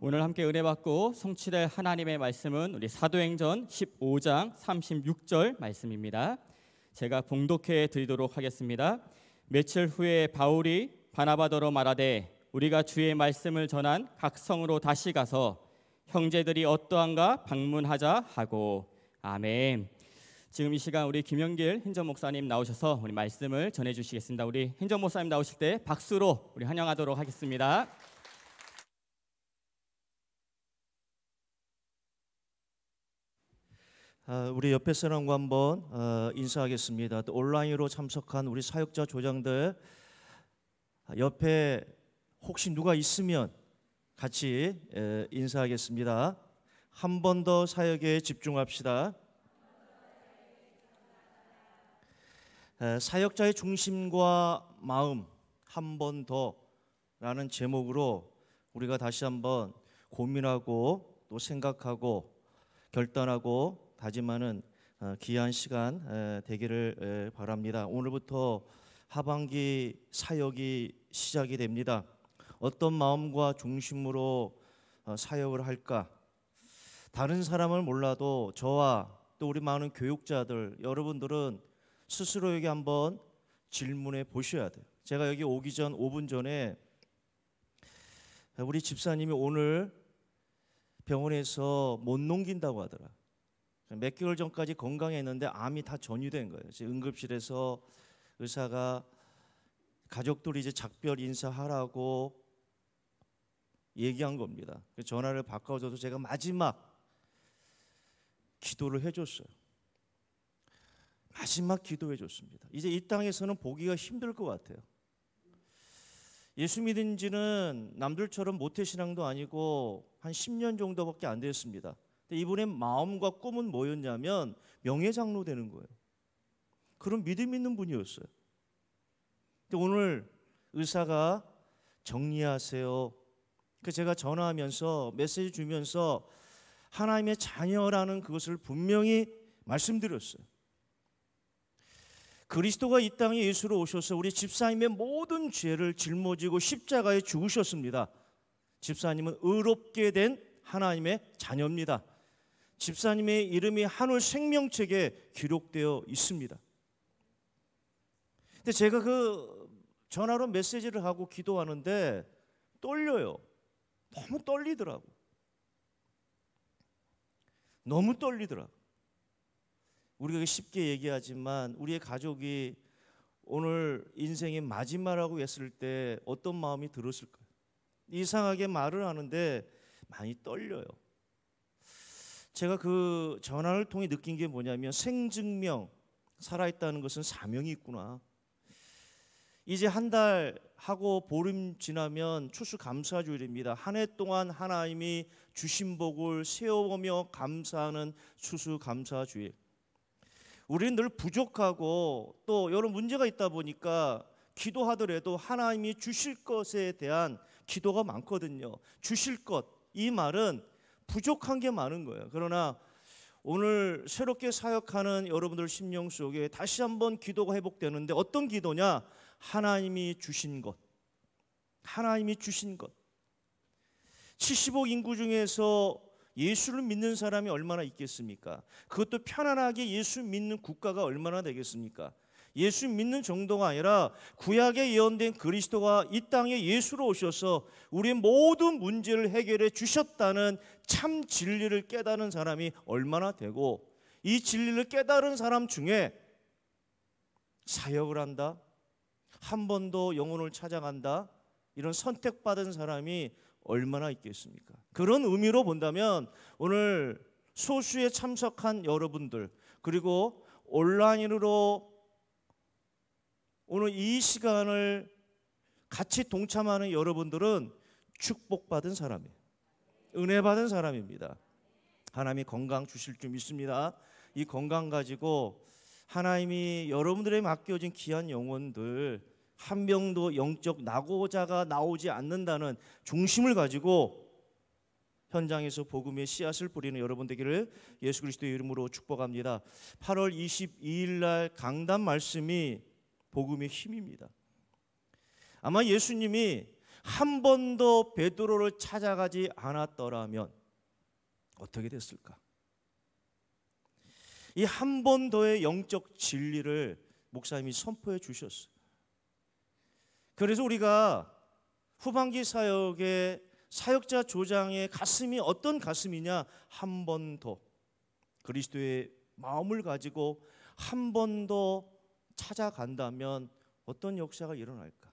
오늘 함께 은혜 받고 성취될 하나님의 말씀은 우리 사도행전 15장 36절 말씀입니다. 제가 봉독해 드리도록 하겠습니다. 며칠 후에 바울이 바나바더로 말하되 우리가 주의 말씀을 전한 각 성으로 다시 가서 형제들이 어떠한가 방문하자 하고 아멘. 지금 이 시간 우리 김영길 행정 목사님 나오셔서 우리 말씀을 전해 주시겠습니다. 우리 행정 목사님 나오실 때 박수로 우리 환영하도록 하겠습니다. 어, 우리 옆에 사람과 한번 어, 인사하겠습니다. 또 온라인으로 참석한 우리 사역자 조장들 아, 옆에 혹시 누가 있으면 같이 인사하겠습니다. 한 번 더 사역에 집중합시다. 사역자의 중심과 마음 한 번 더라는 제목으로 우리가 다시 한번 고민하고 또 생각하고 결단하고 다짐하는 어, 귀한 시간 되기를 바랍니다. 오늘부터 하반기 사역이 시작이 됩니다. 어떤 마음과 중심으로 어, 사역을 할까? 다른 사람을 몰라도 저와 또 우리 많은 교육자들 여러분들은 스스로에게 한번 질문해 보셔야 돼요. 제가 여기 오기 전 5분 전에 우리 집사님이 오늘 병원에서 못 넘긴다고 하더라. 몇 개월 전까지 건강했는데 암이 다전유된 거예요. 응급실에서 의사가 가족들이 이제 작별 인사하라고 얘기한 겁니다. 그 전화를 바꿔줘서 제가 마지막 기도를 해줬어요. 마지막 기도해줬습니다. 이제 이 땅에서는 보기가 힘들 것 같아요. 예수 믿은 지는 남들처럼 모태신앙도 아니고 한 10년 정도밖에 안 됐습니다. 근데 이분의 마음과 꿈은 뭐였냐면 명예장로 되는 거예요. 그런 믿음 있는 분이었어요. 근데 오늘 의사가 정리하세요. 그 제가 전화하면서 메시지 주면서 하나님의 자녀라는 그것을 분명히 말씀드렸어요. 그리스도가 이 땅에 예수로 오셔서 우리 집사님의 모든 죄를 짊어지고 십자가에 죽으셨습니다. 집사님은 의롭게 된 하나님의 자녀입니다. 집사님의 이름이 하늘 생명책에 기록되어 있습니다. 근데 제가 그 전화로 메시지를 하고 기도하는데 떨려요. 너무 떨리더라고. 너무 떨리더라고. 우리가 쉽게 얘기하지만 우리의 가족이 오늘 인생의 마지막이라고 했을 때 어떤 마음이 들었을까요? 이상하게 말을 하는데 많이 떨려요. 제가 그전화를 통해 느낀 게 뭐냐면 생증명 살아있다는 것은 사명이 있구나. 이제 한 달 하고 보름 지나면 추수감사주일입니다. 한 해 동안 하나님이 주신 복을 세워보며 감사하는 추수감사주일. 우리는 늘 부족하고 또 여러 문제가 있다 보니까 기도하더라도 하나님이 주실 것에 대한 기도가 많거든요. 주실 것 이 말은 부족한 게 많은 거예요. 그러나 오늘 새롭게 사역하는 여러분들 심령 속에 다시 한번 기도가 회복되는데 어떤 기도냐? 하나님이 주신 것. 하나님이 주신 것. 70억 인구 중에서 예수를 믿는 사람이 얼마나 있겠습니까? 그것도 편안하게 예수 믿는 국가가 얼마나 되겠습니까? 예수 믿는 정도가 아니라 구약에 예언된 그리스도가 이 땅에 예수로 오셔서 우리의 모든 문제를 해결해 주셨다는 참 진리를 깨달은 사람이 얼마나 되고 이 진리를 깨달은 사람 중에 사역을 한다. 한번도 영혼을 찾아간다. 이런 선택받은 사람이 얼마나 있겠습니까? 그런 의미로 본다면 오늘 소수에 참석한 여러분들 그리고 온라인으로 오늘 이 시간을 같이 동참하는 여러분들은 축복받은 사람이에요. 은혜 받은 사람입니다. 하나님이 건강 주실 줄 믿습니다. 이 건강 가지고 하나님이 여러분들에게 맡겨진 귀한 영혼들 한 명도 영적 낙오자가 나오지 않는다는 중심을 가지고 현장에서 복음의 씨앗을 뿌리는 여러분 되기를 예수 그리스도의 이름으로 축복합니다. 8월 22일 날 강단 말씀이 복음의 힘입니다. 아마 예수님이 한 번 더 베드로를 찾아가지 않았더라면 어떻게 됐을까? 이 한 번 더의 영적 진리를 목사님이 선포해 주셨어요. 그래서 우리가 후반기 사역의 사역자 조장의 가슴이 어떤 가슴이냐 한 번 더 그리스도의 마음을 가지고 한번더 찾아간다면 어떤 역사가 일어날까?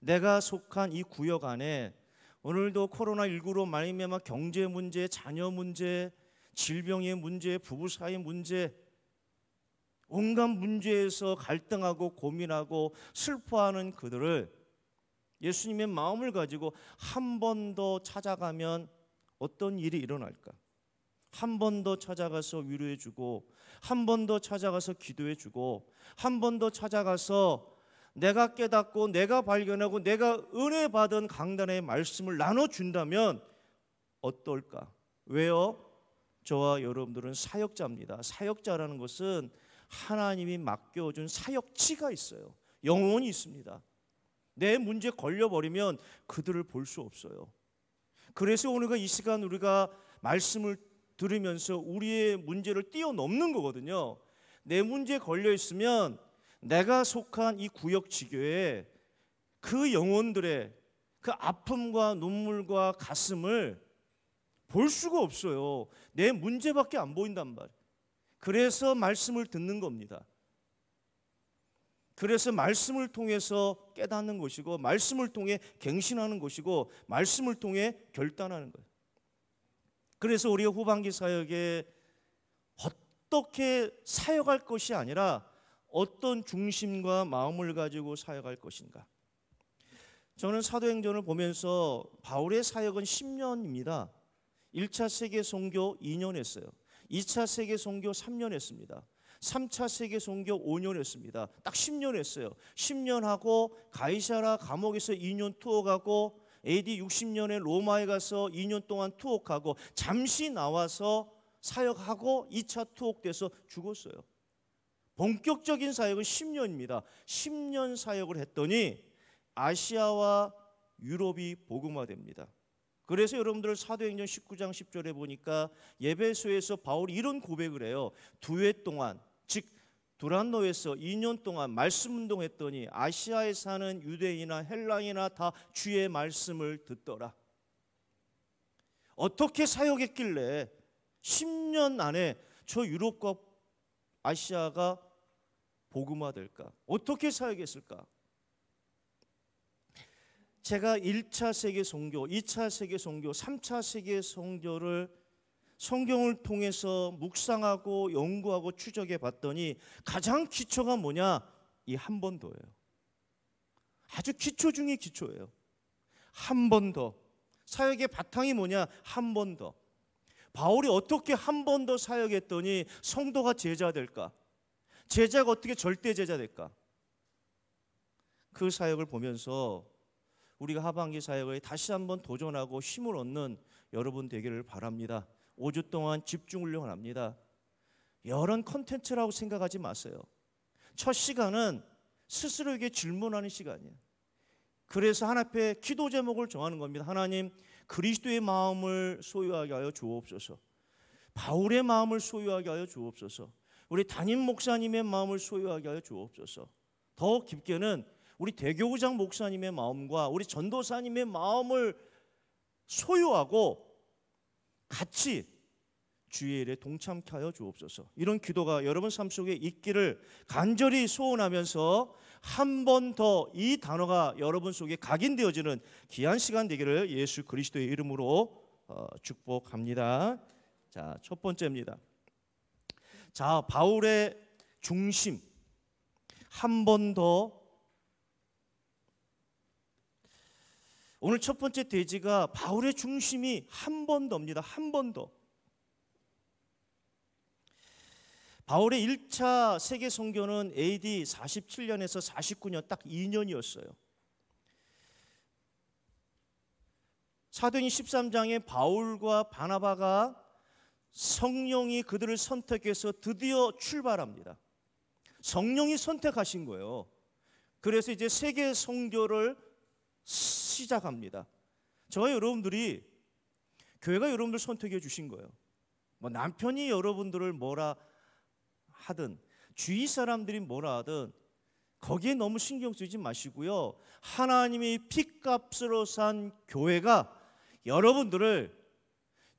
내가 속한 이 구역 안에 오늘도 코로나19로 말미암아 경제 문제, 자녀 문제, 질병의 문제, 부부 사이 문제, 온갖 문제에서 갈등하고 고민하고 슬퍼하는 그들을 예수님의 마음을 가지고 한 번 더 찾아가면 어떤 일이 일어날까? 한 번 더 찾아가서 위로해주고 한번더 찾아가서 기도해 주고 한 번 더 찾아가서 내가 깨닫고 내가 발견하고 내가 은혜 받은 강단의 말씀을 나눠 준다면 어떨까? 왜요? 저와 여러분들은 사역자입니다. 사역자라는 것은 하나님이 맡겨준 사역치가 있어요. 영혼이 있습니다. 내 문제 걸려버리면 그들을 볼 수 없어요. 그래서 오늘과 이 시간 우리가 말씀을 들으면서 우리의 문제를 뛰어넘는 거거든요. 내 문제에 걸려 있으면 내가 속한 이 구역 지교에 그 영혼들의 그 아픔과 눈물과 가슴을 볼 수가 없어요. 내 문제밖에 안 보인단 말이에요. 그래서 말씀을 듣는 겁니다. 그래서 말씀을 통해서 깨닫는 것이고 말씀을 통해 갱신하는 것이고 말씀을 통해 결단하는 거예요. 그래서 우리의 후반기 사역에 어떻게 사역할 것이 아니라 어떤 중심과 마음을 가지고 사역할 것인가. 저는 사도행전을 보면서 바울의 사역은 10년입니다. 1차 세계 선교 2년 했어요. 2차 세계 선교 3년 했습니다. 3차 세계 선교 5년 했습니다. 딱 10년 했어요. 10년 하고 가이사라 감옥에서 2년 투어 가고 AD 60년에 로마에 가서 2년 동안 투옥하고 잠시 나와서 사역하고 2차 투옥돼서 죽었어요. 본격적인 사역은 10년입니다. 10년 사역을 했더니 아시아와 유럽이 복음화됩니다. 그래서 여러분들 사도행전 19장 10절에 보니까 예배소에서 바울이 이런 고백을 해요. 두해 동안 즉 두란노에서 2년 동안 말씀 운동했더니 아시아에 사는 유대인이나 헬라이나 다 주의 말씀을 듣더라. 어떻게 사역했길래 10년 안에 저 유럽과 아시아가 복음화될까? 어떻게 사역했을까? 제가 1차 세계 선교, 2차 세계 선교, 3차 세계 선교를 성경을 통해서 묵상하고 연구하고 추적해 봤더니 가장 기초가 뭐냐? 이 한 번 더예요. 아주 기초 중의 기초예요. 한 번 더. 사역의 바탕이 뭐냐? 한 번 더. 바울이 어떻게 한 번 더 사역했더니 성도가 제자 될까? 제자가 어떻게 절대 제자 될까? 그 사역을 보면서 우리가 하반기 사역을 다시 한번 도전하고 힘을 얻는 여러분 되기를 바랍니다. 5주 동안 집중 훈련을 합니다. 여러 컨텐츠라고 생각하지 마세요. 첫 시간은 스스로에게 질문하는 시간이에요. 그래서 하나 앞에 기도 제목을 정하는 겁니다. 하나님, 그리스도의 마음을 소유하게 하여 주옵소서. 바울의 마음을 소유하게 하여 주옵소서. 우리 담임 목사님의 마음을 소유하게 하여 주옵소서. 더 깊게는 우리 대교구장 목사님의 마음과 우리 전도사님의 마음을 소유하고 같이 주의 일에 동참케 하여 주옵소서. 이런 기도가 여러분 삶 속에 있기를 간절히 소원하면서 한 번 더 이 단어가 여러분 속에 각인되어지는 귀한 시간 되기를 예수 그리스도의 이름으로 어, 축복합니다. 자, 첫 번째입니다. 자, 바울의 중심 한번더 오늘 첫 번째 돼지가 바울의 중심이 한 번 더입니다. 한 번 더. 바울의 1차 세계 선교는 AD 47년에서 49년 딱 2년이었어요. 사도행 13장에 바울과 바나바가 성령이 그들을 선택해서 드디어 출발합니다. 성령이 선택하신 거예요. 그래서 이제 세계 선교를 시작합니다. 저와 여러분들이 교회가 여러분들 선택해 주신 거예요. 뭐 남편이 여러분들을 뭐라 하든 주위 사람들이 뭐라 하든 거기에 너무 신경 쓰지 마시고요. 하나님이 피값으로 산 교회가 여러분들을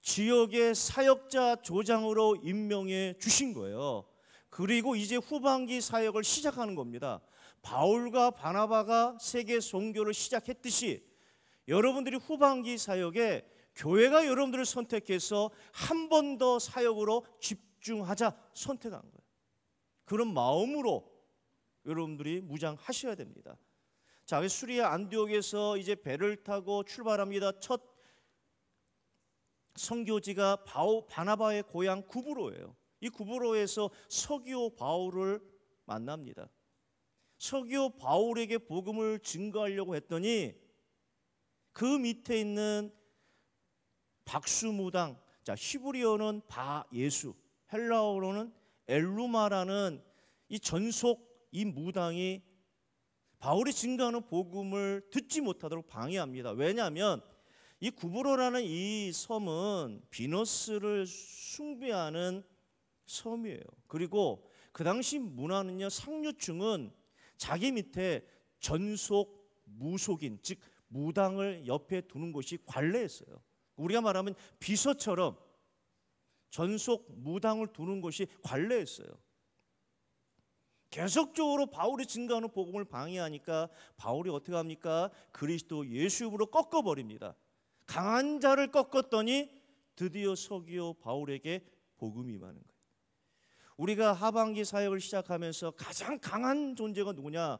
지역의 사역자 조장으로 임명해 주신 거예요. 그리고 이제 후반기 사역을 시작하는 겁니다. 바울과 바나바가 세계 선교를 시작했듯이 여러분들이 후반기 사역에 교회가 여러분들을 선택해서 한 번 더 사역으로 집중하자 선택한 거예요. 그런 마음으로 여러분들이 무장하셔야 됩니다. 자, 수리아 안디옥에서 이제 배를 타고 출발합니다. 첫 성교지가 바오 바나바의 고향 구브로예요. 이 구브로에서 서기오 바울을 만납니다. 서기오 바울에게 복음을 증거하려고 했더니 그 밑에 있는 박수무당, 자 히브리어는 바 예수, 헬라어로는 엘루마라는 이 전속 이 무당이 바울이 증거하는 복음을 듣지 못하도록 방해합니다. 왜냐하면 이 구브로라는 이 섬은 비너스를 숭배하는 섬이에요. 그리고 그 당시 문화는요 상류층은 자기 밑에 전속 무속인 즉 무당을 옆에 두는 것이 관례였어요. 우리가 말하면 비서처럼 전속 무당을 두는 것이 관례였어요. 계속적으로 바울이 증거하는 복음을 방해하니까 바울이 어떻게 합니까? 그리스도 예수로 꺾어 버립니다. 강한 자를 꺾었더니 드디어 서기오 바울에게 복음이 많은 거예요. 우리가 하반기 사역을 시작하면서 가장 강한 존재가 누구냐?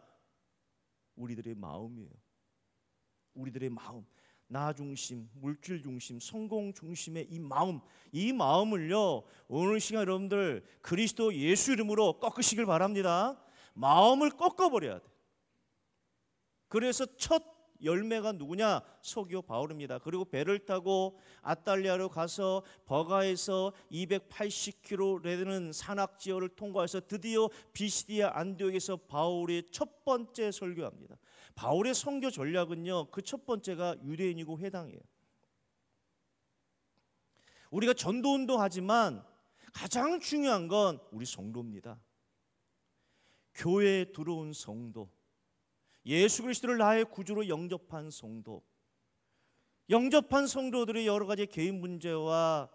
우리들의 마음이에요. 우리들의 마음, 나 중심, 물질 중심, 성공 중심의 이 마음, 이 마음을요 오늘 시간 여러분들 그리스도 예수 이름으로 꺾으시길 바랍니다. 마음을 꺾어버려야 돼. 그래서 첫 열매가 누구냐? 서기 바울입니다. 그리고 배를 타고 아탈리아로 가서 버가에서 280km 되는 산악 지역을 통과해서 드디어 비시디아 안디옥에서 바울의 첫 번째 설교합니다. 바울의 선교 전략은요. 그 첫 번째가 유대인이고 회당이에요. 우리가 전도 운동하지만 가장 중요한 건 우리 성도입니다. 교회에 들어온 성도, 예수 그리스도를 나의 구주로 영접한 성도, 영접한 성도들의 여러 가지 개인 문제와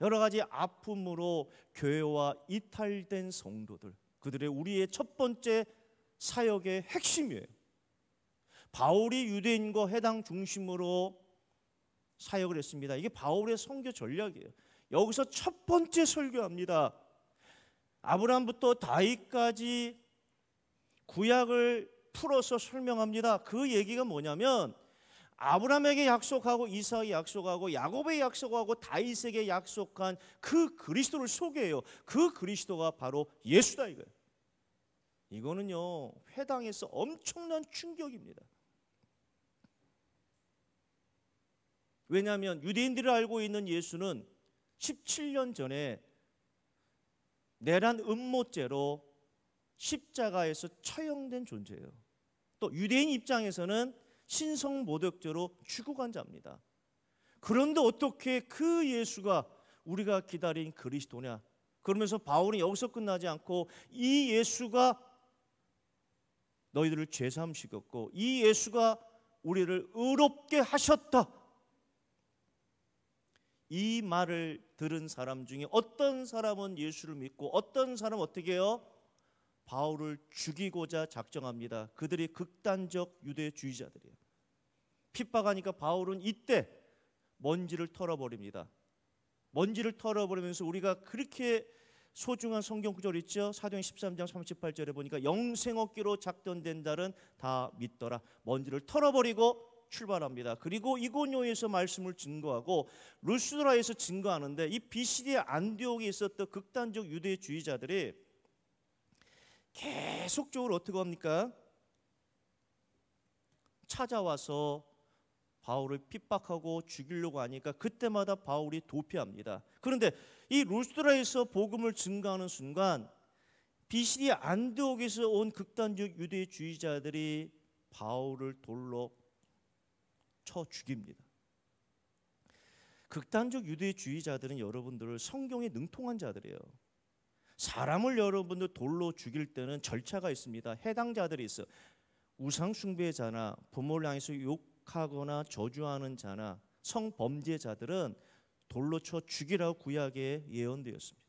여러 가지 아픔으로 교회와 이탈된 성도들, 그들의 우리의 첫 번째 사역의 핵심이에요. 바울이 유대인과 해당 중심으로 사역을 했습니다. 이게 바울의 선교 전략이에요. 여기서 첫 번째 설교합니다. 아브라함부터 다윗까지 구약을 풀어서 설명합니다. 그 얘기가 뭐냐면 아브라함에게 약속하고 이삭에 약속하고 야곱에 약속하고 다윗에게 약속한 그 그리스도를 소개해요. 그 그리스도가 바로 예수다 이거예요. 이거는요 회당에서 엄청난 충격입니다. 왜냐하면 유대인들이 알고 있는 예수는 17년 전에 내란 음모죄로 십자가에서 처형된 존재예요. 또 유대인 입장에서는 신성 모독죄로 추구한 자입니다. 그런데 어떻게 그 예수가 우리가 기다린 그리스도냐? 그러면서 바울은 여기서 끝나지 않고 이 예수가 너희들을 죄삼 시켰고 이 예수가 우리를 의롭게 하셨다. 이 말을 들은 사람 중에 어떤 사람은 예수를 믿고 어떤 사람은 어떻게 해요? 바울을 죽이고자 작정합니다. 그들이 극단적 유대주의자들이에요. 핍박하니까 바울은 이때 먼지를 털어버립니다. 먼지를 털어버리면서 우리가 그렇게 소중한 성경 구절 있죠? 사도행 13장 38절에 보니까 영생업기로 작전된 자는 다 믿더라. 먼지를 털어버리고 출발합니다. 그리고 이고뇨에서 말씀을 증거하고 루스드라에서 증거하는데 이비시디아 안디옥에 있었던 극단적 유대주의자들이 계속적으로 어떻게 합니까? 찾아와서 바울을 핍박하고 죽이려고 하니까 그때마다 바울이 도피합니다. 그런데 이 루스드라에서 복음을 증거하는 순간 비시디 안디옥에서 온 극단적 유대주의자들이 바울을 돌로 쳐 죽입니다. 극단적 유대주의자들은 여러분들을 성경에 능통한 자들이에요. 사람을 여러분들 돌로 죽일 때는 절차가 있습니다. 해당자들이 있어. 우상 숭배자나 부모를 향해서 욕하거나 저주하는 자나 성범죄자들은 돌로 쳐 죽이라고 구약에 예언되었습니다.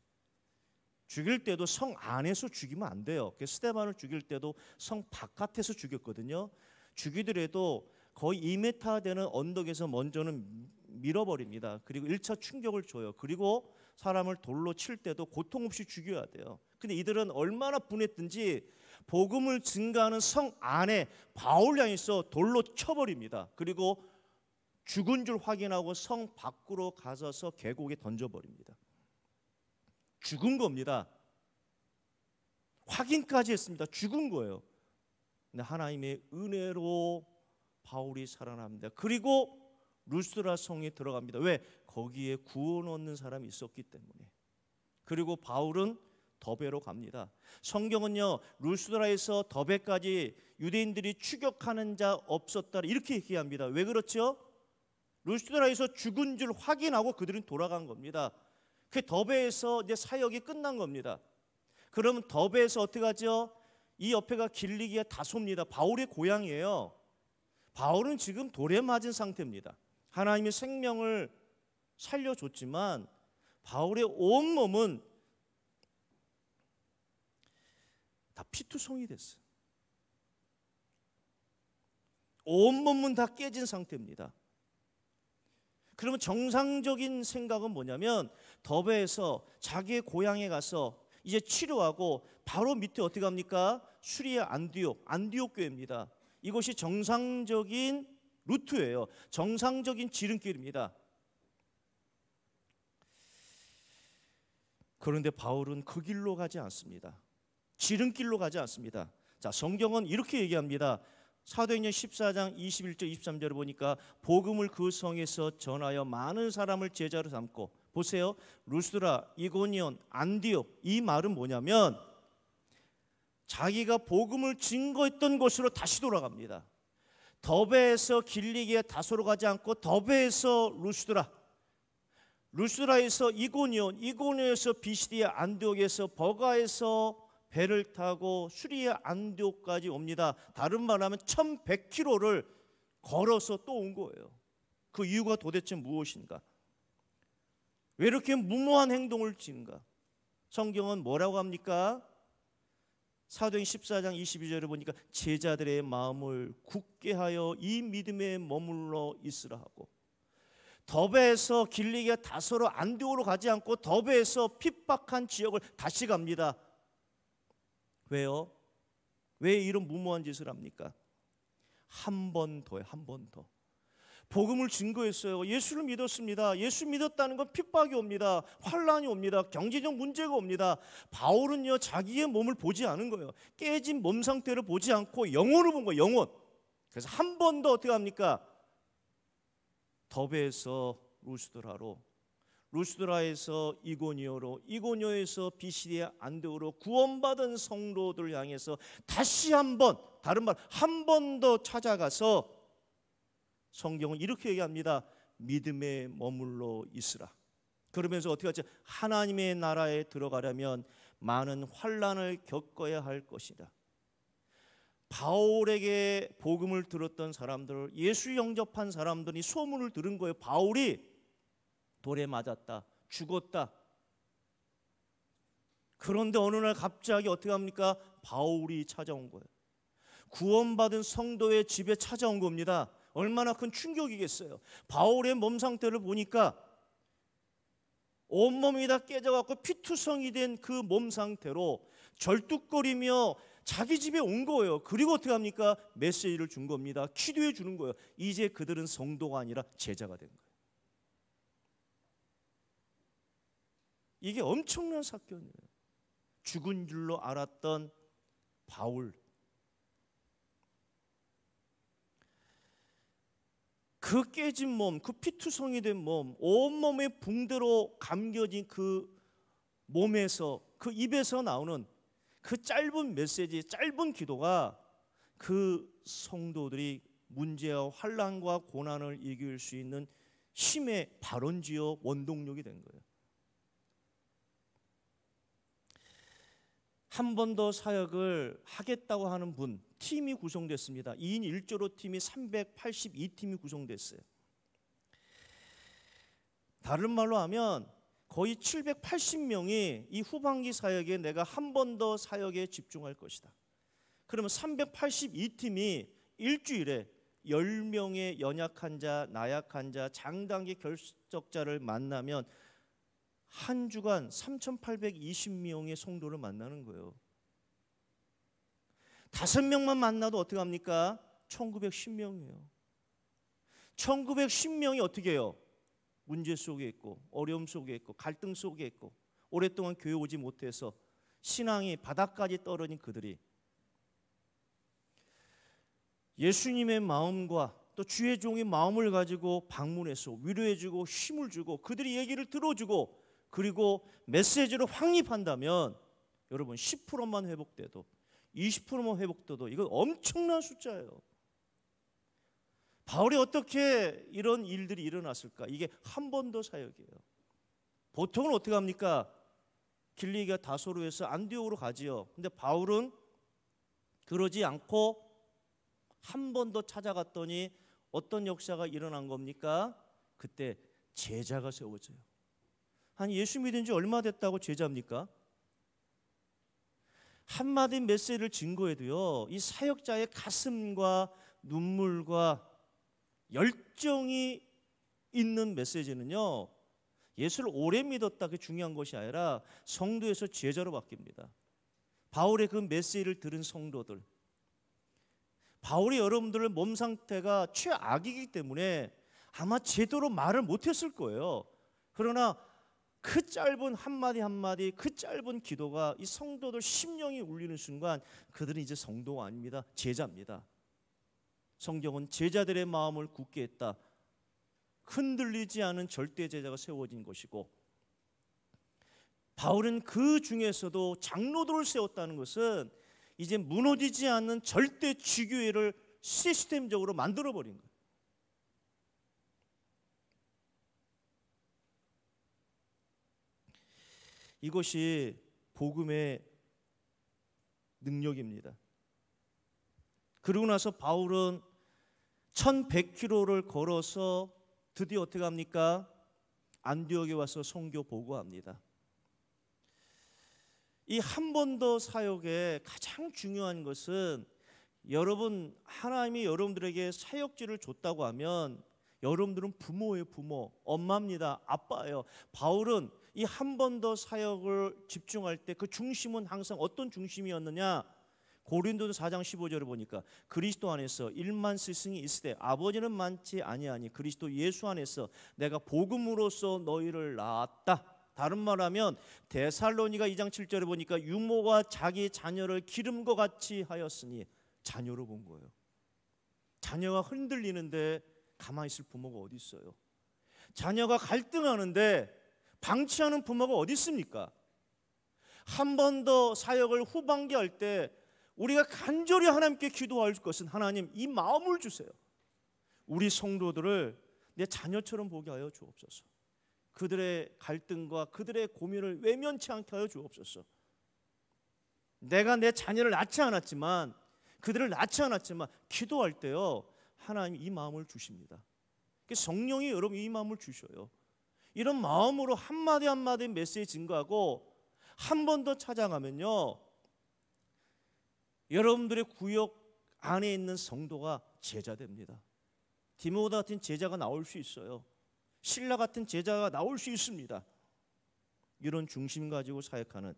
죽일 때도 성 안에서 죽이면 안 돼요. 그 스테반을 죽일 때도 성 바깥에서 죽였거든요. 죽이더라도 거의 2m 되는 언덕에서 먼저는 밀어버립니다. 그리고 1차 충격을 줘요. 그리고 사람을 돌로 칠 때도 고통 없이 죽여야 돼요. 근데 이들은 얼마나 분했든지 복음을 증가하는 성 안에 바울 양이 있 돌로 쳐버립니다. 그리고 죽은 줄 확인하고 성 밖으로 가서서 계곡에 던져버립니다. 죽은 겁니다. 확인까지 했습니다. 죽은 거예요. 근데 하나님의 은혜로 바울이 살아납니다. 그리고 루스라 성에 들어갑니다. 왜? 거기에 구원 얻는 사람이 있었기 때문에. 그리고 바울은 더베로 갑니다. 성경은요 루스드라에서 더베까지 유대인들이 추격하는 자 없었다 이렇게 얘기합니다. 왜 그렇죠? 루스드라에서 죽은 줄 확인하고 그들은 돌아간 겁니다. 그 더베에서 이제 사역이 끝난 겁니다. 그럼 더베에서 어떻게 하죠? 이 옆에가 길리기에 다소입니다. 바울의 고향이에요. 바울은 지금 돌에 맞은 상태입니다. 하나님의 생명을 살려줬지만 바울의 온 몸은 다 피투성이 됐어요. 온 몸은 다 깨진 상태입니다. 그러면 정상적인 생각은 뭐냐면 더베에서 자기의 고향에 가서 이제 치료하고 바로 밑에 어떻게 합니까? 수리아 안디옥, 안디옥 교회입니다. 이것이 정상적인 루트예요. 정상적인 지름길입니다. 그런데 바울은 그 길로 가지 않습니다. 지름길로 가지 않습니다. 자, 성경은 이렇게 얘기합니다. 사도행전 14장 21절 23절을 보니까 복음을 그 성에서 전하여 많은 사람을 제자로 삼고 보세요. 루스라, 드 이고니온, 안디옥 이 말은 뭐냐면 자기가 복음을 증거했던 곳으로 다시 돌아갑니다. 더베에서 길리기에 다소로 가지 않고 더베에서 루스드라 루스드라에서 이고니온 이고니온에서 비시디에 안디옥에서 버가에서 배를 타고 수리에 안디옥까지 옵니다. 다른 말하면 1100km를 걸어서 또 온 거예요. 그 이유가 도대체 무엇인가? 왜 이렇게 무모한 행동을 지은가? 성경은 뭐라고 합니까? 사도행 14장 22절을 보니까 제자들의 마음을 굳게 하여 이 믿음에 머물러 있으라 하고 더베에서 길리게 다소로 안디오로 가지 않고 더베에서 핍박한 지역을 다시 갑니다. 왜요? 왜 이런 무모한 짓을 합니까? 한 번 더요. 한 번 더. 복음을 증거했어요. 예수를 믿었습니다. 예수 믿었다는 건 핍박이 옵니다. 환란이 옵니다. 경제적 문제가 옵니다. 바울은요 자기의 몸을 보지 않은 거예요. 깨진 몸 상태를 보지 않고 영혼을 본 거예요. 영혼. 그래서 한 번 더 어떻게 합니까? 더베에서 루스드라로 루스드라에서 이고니오로 이고니오에서 비시리아 안데오로 구원받은 성로들 향해서 다시 한 번 다른 말 한 번 더 찾아가서 성경은 이렇게 얘기합니다. 믿음에 머물러 있으라. 그러면서 어떻게 하죠? 하나님의 나라에 들어가려면 많은 환란을 겪어야 할 것이다. 바울에게 복음을 들었던 사람들, 예수 영접한 사람들이 소문을 들은 거예요. 바울이 돌에 맞았다, 죽었다. 그런데 어느 날 갑자기 어떻게 합니까? 바울이 찾아온 거예요. 구원받은 성도의 집에 찾아온 겁니다. 얼마나 큰 충격이겠어요. 바울의 몸 상태를 보니까 온몸이 다 깨져갖고 피투성이 된 그 몸 상태로 절뚝거리며 자기 집에 온 거예요. 그리고 어떻게 합니까? 메시지를 준 겁니다. 기도해 주는 거예요. 이제 그들은 성도가 아니라 제자가 된 거예요. 이게 엄청난 사건이에요. 죽은 줄로 알았던 바울 그 깨진 몸, 그 피투성이 된 몸, 온몸에 붕대로 감겨진 그 몸에서 그 입에서 나오는 그 짧은 메시지, 짧은 기도가 그 성도들이 문제와 환란과 고난을 이길 수 있는 힘의 발원지어 원동력이 된 거예요. 한 번 더 사역을 하겠다고 하는 분, 팀이 구성됐습니다. 2인 1조로 팀이 382팀이 구성됐어요. 다른 말로 하면 거의 780명이 이 후반기 사역에 내가 한 번 더 사역에 집중할 것이다. 그러면 382팀이 일주일에 10명의 연약한 자, 나약한 자, 장단기 결석자를 만나면 한 주간 3,820명의 성도를 만나는 거예요. 다섯 명만 만나도 어떻게 합니까? 1910명이에요. 1910명이 어떻게 해요? 문제 속에 있고 어려움 속에 있고 갈등 속에 있고 오랫동안 교회 오지 못해서 신앙이 바닥까지 떨어진 그들이 예수님의 마음과 또 주의 종의 마음을 가지고 방문해서 위로해주고 힘을 주고 그들이 얘기를 들어주고 그리고 메시지를 확립한다면 여러분 10%만 회복돼도 20%만 뭐 회복돼도 이건 엄청난 숫자예요. 바울이 어떻게 이런 일들이 일어났을까? 이게 한 번 더 사역이에요. 보통은 어떻게 합니까? 길리기가 다소로 해서 안디옥으로 가지요. 근데 바울은 그러지 않고 한 번 더 찾아갔더니 어떤 역사가 일어난 겁니까? 그때 제자가 세워져요. 한 예수 믿은 지 얼마 됐다고 제자입니까? 한마디 메시지를 증거해도요. 이 사역자의 가슴과 눈물과 열정이 있는 메시지는요. 예수를 오래 믿었다 그 중요한 것이 아니라 성도에서 제자로 바뀝니다. 바울의 그 메시지를 들은 성도들 바울이 여러분들의 몸 상태가 최악이기 때문에 아마 제대로 말을 못했을 거예요. 그러나 그 짧은 한마디 한마디 그 짧은 기도가 이 성도들 심령이 울리는 순간 그들은 이제 성도가 아닙니다. 제자입니다. 성경은 제자들의 마음을 굳게 했다. 흔들리지 않은 절대 제자가 세워진 것이고 바울은 그 중에서도 장로들을 세웠다는 것은 이제 무너지지 않는 절대 지교회를 시스템적으로 만들어 버린 거예요. 이것이 복음의 능력입니다. 그러고 나서 바울은 1100km를 걸어서 드디어 어떻게 합니까? 안디옥에 와서 선교 보고합니다. 이 한 번 더 사역의 가장 중요한 것은 여러분 하나님이 여러분들에게 사역지를 줬다고 하면 여러분들은 부모의 부모, 엄마입니다. 아빠예요. 바울은 이한번더 사역을 집중할 때 그 중심은 항상 어떤 중심이었느냐? 고린도 4장 15절을 보니까 그리스도 안에서 일만 스승이 있으되 아버지는 많지 아니하니 그리스도 예수 안에서 내가 복음으로써 너희를 낳았다. 다른 말하면 데살로니가 2장 7절에 보니까 유모가 자기 자녀를 기름과 같이 하였으니 자녀로 본 거예요. 자녀가 흔들리는데 가만히 있을 부모가 어디 있어요? 자녀가 갈등하는데 방치하는 부모가 어디 있습니까? 한 번 더 사역을 후반기할 때 우리가 간절히 하나님께 기도할 것은 하나님 이 마음을 주세요. 우리 성도들을 내 자녀처럼 보게 하여 주옵소서. 그들의 갈등과 그들의 고민을 외면치 않게 하여 주옵소서. 내가 내 자녀를 낳지 않았지만 그들을 낳지 않았지만 기도할 때요 하나님 이 마음을 주십니다. 성령이 여러분 이 마음을 주셔요. 이런 마음으로 한마디 한마디 메시지 증거하고 한 번 더 찾아가면요. 여러분들의 구역 안에 있는 성도가 제자됩니다. 디모데 같은 제자가 나올 수 있어요. 신라 같은 제자가 나올 수 있습니다. 이런 중심 가지고 사역하는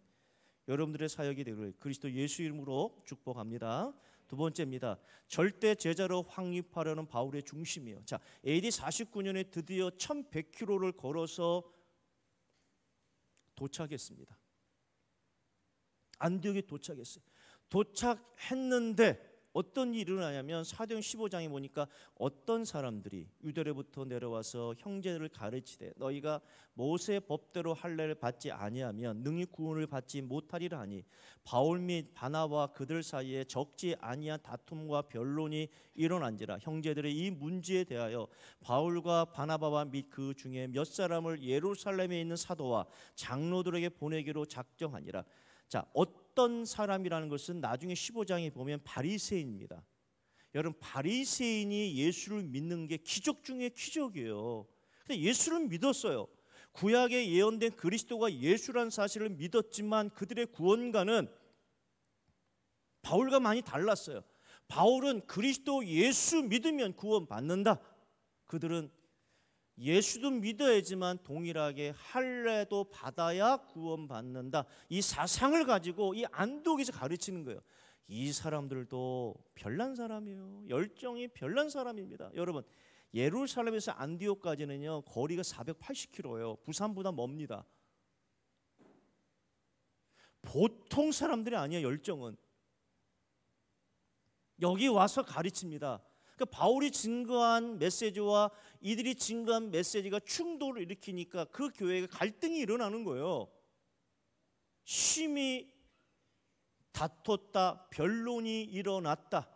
여러분들의 사역이 되기를 그리스도 예수 이름으로 축복합니다. 두 번째입니다. 절대 제자로 확립하려는 바울의 중심이요 자, AD 49년에 드디어 1100km를 걸어서 도착했습니다. 안디옥에 도착했어요. 도착했는데 어떤 일이 일어나냐면 사도행 15장에 보니까 어떤 사람들이 유대로부터 내려와서 형제들을 가르치되 너희가 모세 법대로 할례를 받지 아니하면 능히 구원을 받지 못하리라 하니 바울 및 바나와 그들 사이에 적지 아니한 다툼과 변론이 일어난지라 형제들의 이 문제에 대하여 바울과 바나바와 및 그 중에 몇 사람을 예루살렘에 있는 사도와 장로들에게 보내기로 작정하니라 자 어떤 어떤 사람이라는 것은 나중에 15장에 보면 바리새인입니다. 여러분 바리새인이 예수를 믿는 게 기적 중의 기적이에요. 근데 예수를 믿었어요. 구약에 예언된 그리스도가 예수란 사실을 믿었지만 그들의 구원과는 바울과 많이 달랐어요. 바울은 그리스도 예수 믿으면 구원 받는다. 그들은 예수도 믿어야지만 동일하게 할례도 받아야 구원받는다. 이 사상을 가지고 이 안독에서 가르치는 거예요. 이 사람들도 별난 사람이에요. 열정이 별난 사람입니다. 여러분 예루살렘에서 안디옥까지는요 거리가 480km예요. 부산보다 멉니다. 보통 사람들이 아니에 열정은 여기 와서 가르칩니다. 그러니까 바울이 증거한 메시지와 이들이 증거한 메시지가 충돌을 일으키니까 그교회가 갈등이 일어나는 거예요. 심히 다퉜다, 변론이 일어났다.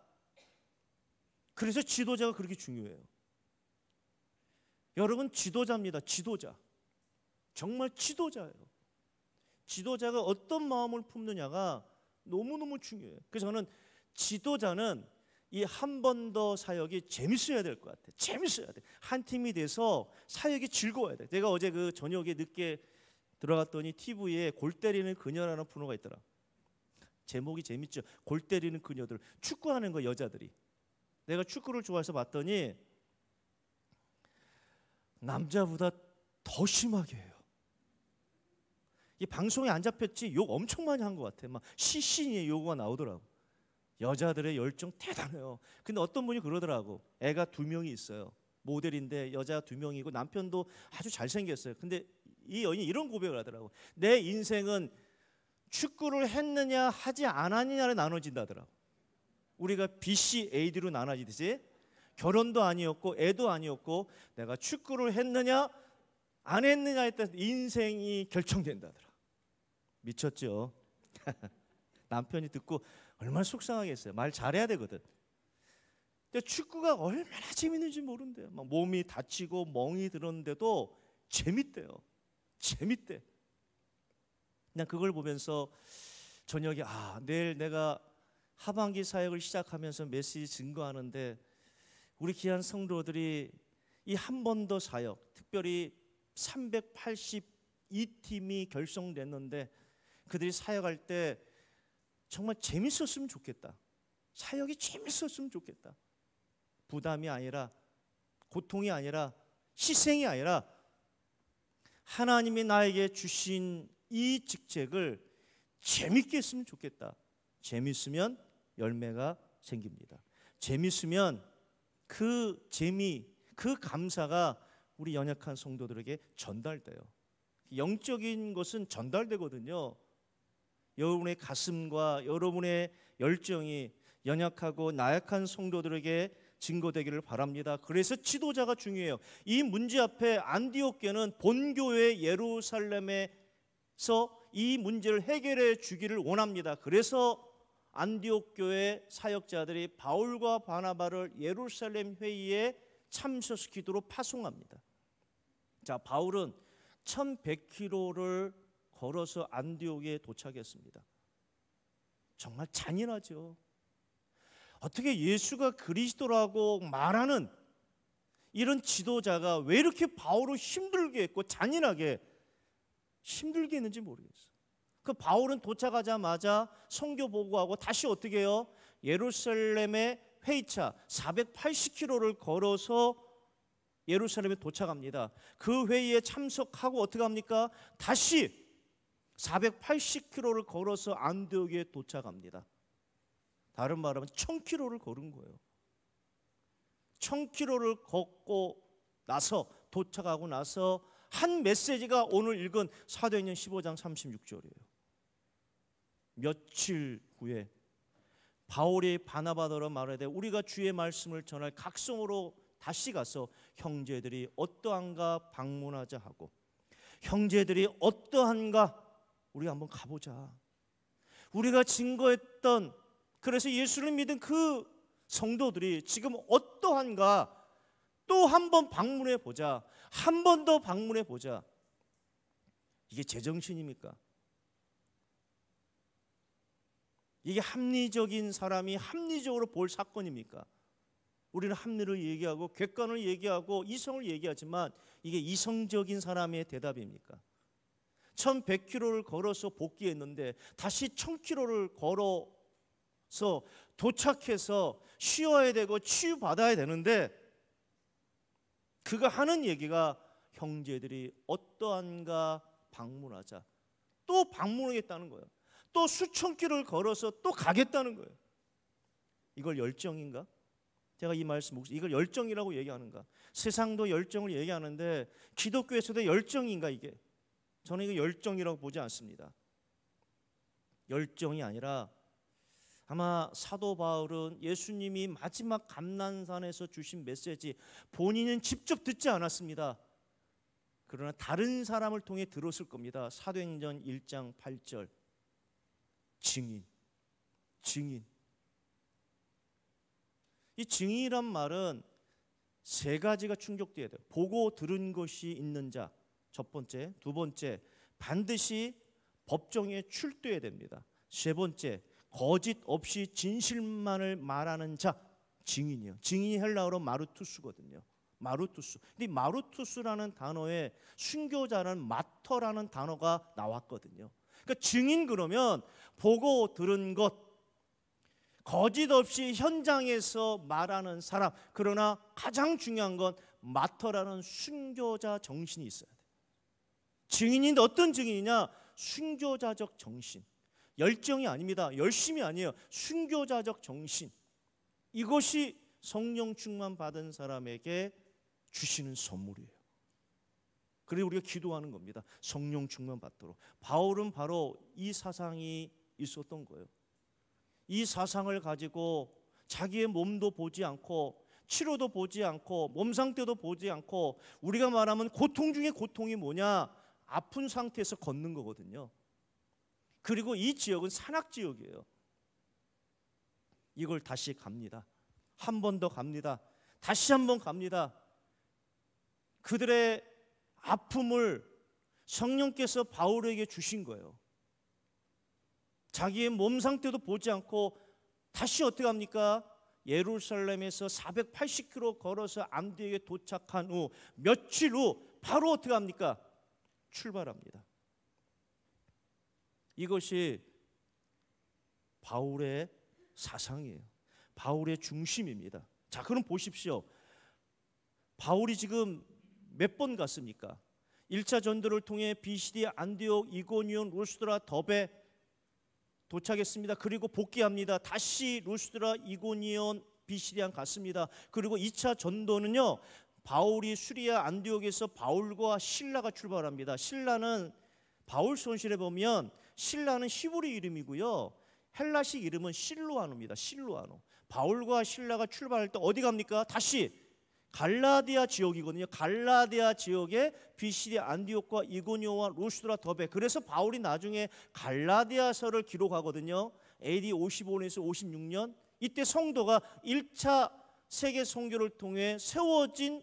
그래서 지도자가 그렇게 중요해요. 여러분 지도자입니다. 지도자. 정말 지도자예요. 지도자가 어떤 마음을 품느냐가 너무너무 중요해요. 그래서 저는 지도자는 이한번더 사역이 재밌어야 될 것 같아. 재밌어야 돼. 한 팀이 돼서 사역이 즐거워야 돼. 내가 어제 그 저녁에 늦게 들어갔더니 TV에 골 때리는 그녀라는 프로가 있더라. 제목이 재밌죠. 골 때리는 그녀들 축구하는 거 여자들이. 내가 축구를 좋아해서 봤더니 남자보다 더 심하게 해요. 이 방송에 안 잡혔지 욕 엄청 많이 한 것 같아. 막 시신이 요구 나오더라고. 여자들의 열정 대단해요. 근데 어떤 분이 그러더라고. 애가 두 명이 있어요. 모델인데 여자 두 명이고 남편도 아주 잘생겼어요. 근데 이 여인이 이런 고백을 하더라고. 내 인생은 축구를 했느냐 하지 않았느냐로 나눠진다더라고. 우리가 BC, AD로 나눠지듯이 결혼도 아니었고 애도 아니었고 내가 축구를 했느냐 안 했느냐에 따라서 인생이 결정된다더라. 미쳤죠. 남편이 듣고 얼마나 속상하겠어요. 말 잘해야 되거든. 근데 축구가 얼마나 재밌는지 모른대요. 막 몸이 다치고 멍이 들었는데도 재밌대요. 재밌대. 그냥 그걸 보면서 저녁에 아 내일 내가 하반기 사역을 시작하면서 메시지 증거하는데 우리 귀한 성도들이 이 한 번 더 사역, 특별히 382팀이 결성됐는데 그들이 사역할 때 정말 재밌었으면 좋겠다. 사역이 재밌었으면 좋겠다. 부담이 아니라 고통이 아니라 희생이 아니라 하나님이 나에게 주신 이 직책을 재밌게 했으면 좋겠다. 재밌으면 열매가 생깁니다. 재밌으면 그 재미, 그 감사가 우리 연약한 성도들에게 전달돼요. 영적인 것은 전달되거든요. 여러분의 가슴과 여러분의 열정이 연약하고 나약한 성도들에게 증거되기를 바랍니다. 그래서 지도자가 중요해요. 이 문제 앞에 안디옥계는 본교회 예루살렘에서 이 문제를 해결해 주기를 원합니다. 그래서 안디옥 교회 사역자들이 바울과 바나바를 예루살렘 회의에 참석시키도록 파송합니다. 자, 바울은 1100km를 걸어서 안디옥에 도착했습니다. 정말 잔인하죠. 어떻게 예수가 그리스도라고 말하는 이런 지도자가 왜 이렇게 바울을 힘들게 했고 잔인하게 힘들게 했는지 모르겠어요. 그 바울은 도착하자마자 성교 보고하고 다시 어떻게 해요? 예루살렘의 회의차 480km를 걸어서 예루살렘에 도착합니다. 그 회의에 참석하고 어떻게 합니까? 다시 480km를 걸어서 안디옥에 도착합니다. 다른 말하면 1000km를 걸은 거예요. 1000km를 걷고 나서 도착하고 나서 한 메시지가 오늘 읽은 사도행전 15장 36절이에요. 며칠 후에 바울이 바나바더러 말하되 우리가 주의 말씀을 전할 각성으로 다시 가서 형제들이 어떠한가 방문하자 하고 형제들이 어떠한가 우리 한번 가보자. 우리가 증거했던 그래서 예수를 믿은 그 성도들이 지금 어떠한가 또한번 방문해 보자. 한 번 더 방문해 보자. 이게 제정신입니까? 이게 합리적인 사람이 합리적으로 볼 사건입니까? 우리는 합리를 얘기하고 객관을 얘기하고 이성을 얘기하지만 이게 이성적인 사람의 대답입니까? 1100km를 걸어서 복귀했는데 다시 1000km를 걸어서 도착해서 쉬어야 되고 치유받아야 되는데 그가 하는 얘기가 형제들이 어떠한가 방문하자. 또 방문하겠다는 거예요. 또 수천 길를 걸어서 또 가겠다는 거예요. 이걸 열정인가? 제가 이 말씀 목 이걸 열정이라고 얘기하는가? 세상도 열정을 얘기하는데 기독교에서도 열정인가 이게? 저는 이거 열정이라고 보지 않습니다. 열정이 아니라 아마 사도 바울은 예수님이 마지막 감난산에서 주신 메시지 본인은 직접 듣지 않았습니다. 그러나 다른 사람을 통해 들었을 겁니다. 사도행전 1장 8절. 증인. 증인. 이 증인이란 말은 세 가지가 충족돼야 돼요. 보고 들은 것이 있는 자, 첫 번째, 두 번째 반드시 법정에 출두해야 됩니다. 세 번째, 거짓 없이 진실만을 말하는 자 증인이요. 증인이 헬라어로 마루투스거든요. 마루투스. 근데 마루투스라는 단어에 순교자는 마터라는 단어가 나왔거든요. 그러니까 증인 그러면 보고 들은 것 거짓 없이 현장에서 말하는 사람. 그러나 가장 중요한 건 마터라는 순교자 정신이 있어야 돼. 증인인데 어떤 증인이냐? 순교자적 정신. 열정이 아닙니다. 열심이 아니에요. 순교자적 정신. 이것이 성령 충만 받은 사람에게 주시는 선물이에요. 그래서 우리가 기도하는 겁니다. 성령 충만 받도록. 바울은 바로 이 사상이 있었던 거예요. 이 사상을 가지고 자기의 몸도 보지 않고 치료도 보지 않고 몸 상태도 보지 않고 우리가 말하면 고통 중에 고통이 뭐냐? 아픈 상태에서 걷는 거거든요. 그리고 이 지역은 산악 지역이에요. 이걸 다시 갑니다. 한 번 더 갑니다. 다시 한 번 갑니다. 그들의 아픔을 성령께서 바울에게 주신 거예요. 자기의 몸 상태도 보지 않고 다시 어떻게 합니까? 예루살렘에서 480km 걸어서 암디에게 도착한 후 며칠 후 바로 어떻게 합니까? 출발합니다. 이것이 바울의 사상이에요. 바울의 중심입니다. 자, 그럼 보십시오. 바울이 지금 몇 번 갔습니까? 1차 전도를 통해 비시디, 안디옥, 이고니온, 루스드라, 더베 도착했습니다. 그리고 복귀합니다. 다시 루스드라, 이고니온, 비시디안 갔습니다. 그리고 2차 전도는요. 바울이 수리아 안디옥에서 바울과 신라가 출발합니다. 신라는 바울 손실에 보면 신라는 히브리 이름이고요. 헬라식 이름은 실로아노입니다. 실로아노. 바울과 신라가 출발할 때 어디 갑니까? 다시 갈라디아 지역이거든요. 갈라디아 지역에 비시디 안디옥과 이고니오와 로스드라 더베. 그래서 바울이 나중에 갈라디아서를 기록하거든요. AD 55년에서 56년. 이때 성도가 1차 세계 선교를 통해 세워진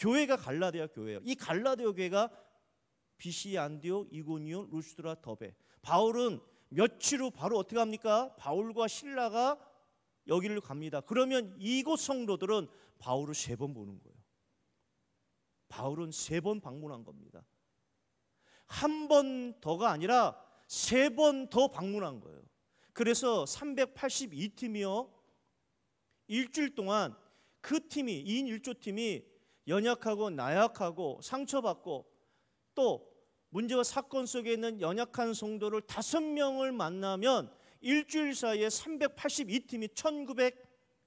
교회가 갈라디아 교회예요. 이 갈라디아 교회가 BC 안디오, 이고니온, 루스드라, 더베. 바울은 며칠 후 바로 어떻게 합니까? 바울과 신라가 여기를 갑니다. 그러면 이곳 성도들은 바울을 세 번 보는 거예요. 바울은 세 번 방문한 겁니다. 한 번 더가 아니라 세 번 더 방문한 거예요. 그래서 382팀이요. 일주일 동안 그 팀이 2인 1조 팀이 연약하고 나약하고 상처받고 또 문제와 사건 속에 있는 연약한 성도를 다섯 명을 만나면 일주일 사이에 382팀이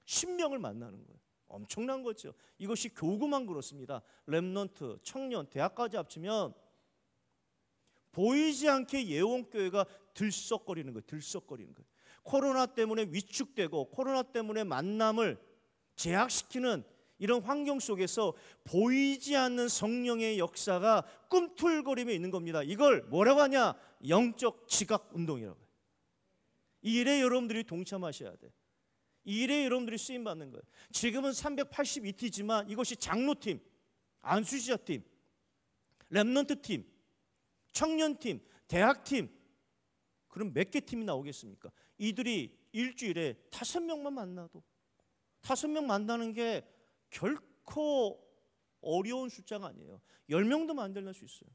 1910명을 만나는 거예요. 엄청난 거죠. 이것이 교구만 그렇습니다. 렘넌트, 청년, 대학까지 합치면 보이지 않게 예원교회가 들썩거리는 거예요. 들썩거리는 거예요. 코로나 때문에 위축되고 코로나 때문에 만남을 제약시키는 이런 환경 속에서 보이지 않는 성령의 역사가 꿈틀거림에 있는 겁니다. 이걸 뭐라고 하냐? 영적 지각 운동이라고 이 일에 여러분들이 동참하셔야 돼. 이 일에 여러분들이 쓰임 받는 거예요. 지금은 382T지만 이것이 장로팀, 안수지자팀, 랩넌트팀, 청년팀, 대학팀 그럼 몇 개 팀이 나오겠습니까? 이들이 일주일에 다섯 명만 만나도 다섯 명 만나는 게 결코 어려운 숫자가 아니에요. 10명도 만들수 있어요.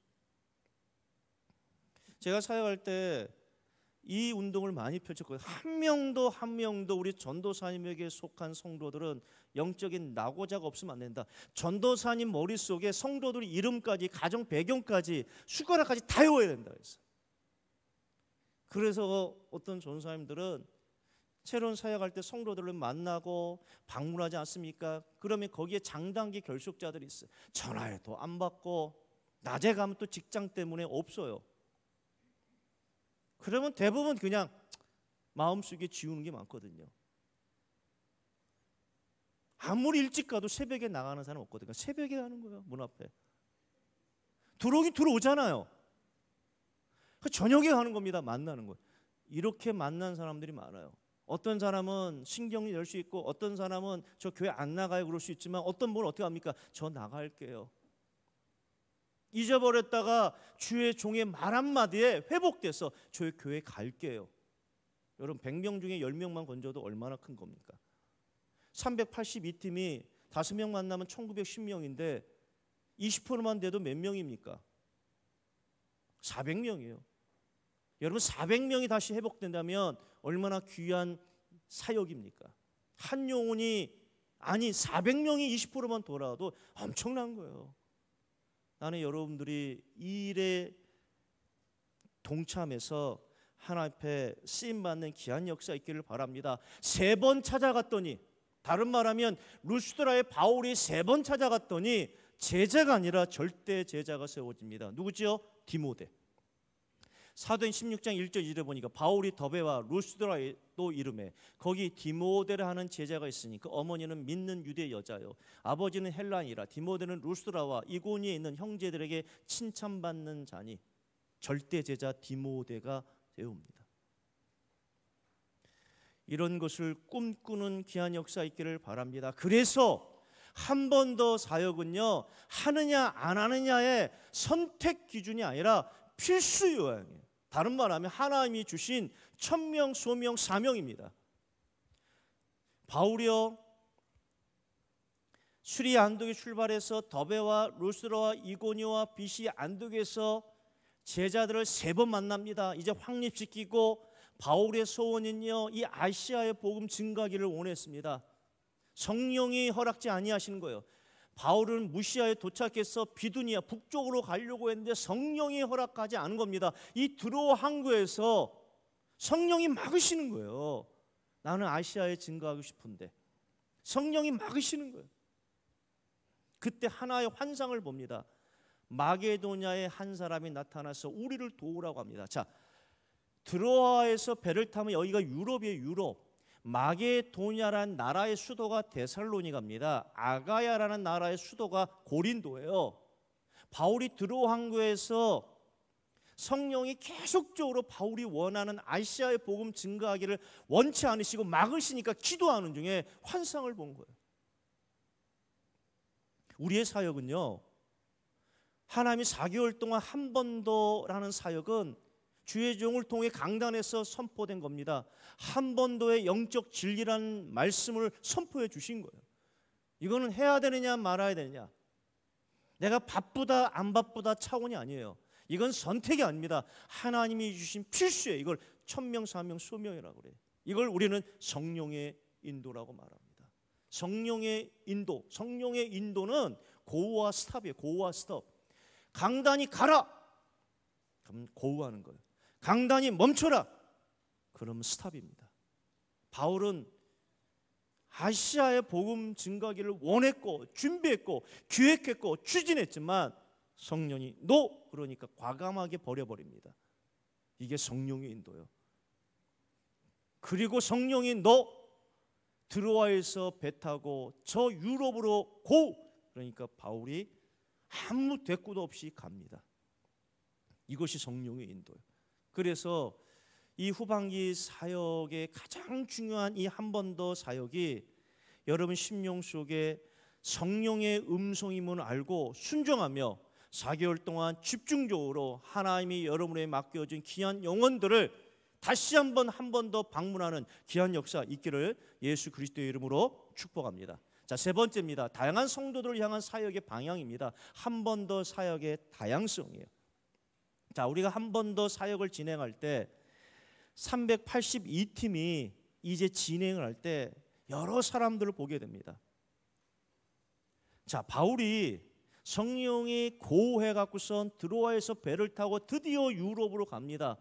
제가 사역할 때 이 운동을 많이 펼쳤거요한 명도 한 명도 우리 전도사님에게 속한 성도들은 영적인 낙오자가 없으면 안 된다. 전도사님 머릿속에 성도들 이름까지 가정 배경까지 숟가락까지 다 외워야 된다 그래서 그래서 어떤 전사님들은 새로운 사역할 때 성도들을 만나고 방문하지 않습니까? 그러면 거기에 장단기 결속자들이 있어요. 전화해도 안 받고 낮에 가면 또 직장 때문에 없어요. 그러면 대부분 그냥 마음속에 지우는 게 많거든요. 아무리 일찍 가도 새벽에 나가는 사람 없거든요. 새벽에 가는 거예요. 문 앞에. 들어오긴 들어오잖아요. 그 저녁에 가는 겁니다. 만나는 거예요. 이렇게 만난 사람들이 많아요. 어떤 사람은 신경이 열 수 있고 어떤 사람은 저 교회 안 나가요 그럴 수 있지만 어떤 분은 어떻게 합니까? 저 나갈게요. 잊어버렸다가 주의 종의 말 한마디에 회복돼서 저 교회 갈게요. 여러분 100명 중에 10명만 건져도 얼마나 큰 겁니까? 382팀이 5명 만나면 1910명인데 20%만 돼도 몇 명입니까? 400명이에요. 여러분 400명이 다시 회복된다면 얼마나 귀한 사역입니까? 한 영혼이 아니 400명이 20%만 돌아도 엄청난 거예요. 나는 여러분들이 이 일에 동참해서 하나님 앞에 쓰임 받는 귀한 역사 있기를 바랍니다. 세 번 찾아갔더니 다른 말하면 루스드라의 바울이 세 번 찾아갔더니 제자가 아니라 절대 제자가 세워집니다. 누구지요? 디모데. 사도행 16장 1절 2절에 보니까 바울이 더베와 루스드라도 이름에 거기 디모데를 하는 제자가 있으니 그 어머니는 믿는 유대 여자요 아버지는 헬라니라 디모데는 루스드라와 이고니에 있는 형제들에게 칭찬받는 자니 절대 제자 디모데가 되옵니다. 이런 것을 꿈꾸는 귀한 역사 있기를 바랍니다. 그래서 한 번 더 사역은요 하느냐 안 하느냐의 선택 기준이 아니라 필수 요양이에요. 다른 말하면 하나님이 주신 천명, 소명, 사명입니다. 바울이요 수리 안독에 출발해서 더베와 루스로와 이고니와 비시 안독에서 제자들을 세 번 만납니다. 이제 확립시키고 바울의 소원은요 이 아시아의 복음 증가기를 원했습니다. 성령이 허락지 아니하시는 거예요. 바울은 무시아에 도착해서 비두니아 북쪽으로 가려고 했는데 성령이 허락하지 않은 겁니다. 이드로어 항구에서 성령이 막으시는 거예요. 나는 아시아에 증거하고 싶은데 성령이 막으시는 거예요. 그때 하나의 환상을 봅니다. 마게도냐의 한 사람이 나타나서 우리를 도우라고 합니다. 자, 드로아에서 배를 타면 여기가 유럽이에요, 유럽. 마게도냐라는 나라의 수도가 데살로니가입니다. 아가야라는 나라의 수도가 고린도예요. 바울이 드로항교에서 성령이 계속적으로 바울이 원하는 아시아의 복음 증가하기를 원치 않으시고 막으시니까 기도하는 중에 환상을 본 거예요. 우리의 사역은요. 하나님이 4개월 동안 한 번 더라는 사역은 주의 종을 통해 강단에서 선포된 겁니다. 한 번도의 영적 진리라는 말씀을 선포해 주신 거예요. 이거는 해야 되느냐 말아야 되느냐. 내가 바쁘다 안 바쁘다 차원이 아니에요. 이건 선택이 아닙니다. 하나님이 주신 필수예 이걸 천명 사명 소명이라고 그래 이걸 우리는 성령의 인도라고 말합니다. 성령의 인도. 성령의 인도는 고와 스탑이에요. 고와 스톱. 강단이 가라. 그럼 고우하는 거예요. 강단이 멈춰라. 그럼 스탑입니다. 바울은 아시아의 복음 증가기를 원했고 준비했고 기획했고 추진했지만 성령이 노 그러니까 과감하게 버려버립니다. 이게 성령의 인도요. 그리고 성령이 너 no! 드로아에서 배 타고 저 유럽으로 고 그러니까 바울이 아무 대꾸도 없이 갑니다. 이것이 성령의 인도요. 그래서 이 후반기 사역의 가장 중요한 이 한 번 더 사역이 여러분 심령 속에 성령의 음성임을 알고 순종하며 4개월 동안 집중적으로 하나님이 여러분에게 맡겨준 귀한 영혼들을 다시 한번 한 번 더 방문하는 귀한 역사 있기를 예수 그리스도의 이름으로 축복합니다. 자, 세 번째입니다. 다양한 성도들을 향한 사역의 방향입니다. 한 번 더 사역의 다양성이에요. 자, 우리가 한 번 더 사역을 진행할 때 382팀이 이제 진행을 할 때 여러 사람들을 보게 됩니다. 자, 바울이 성령이 고해 갖고선 드로아에서 배를 타고 드디어 유럽으로 갑니다.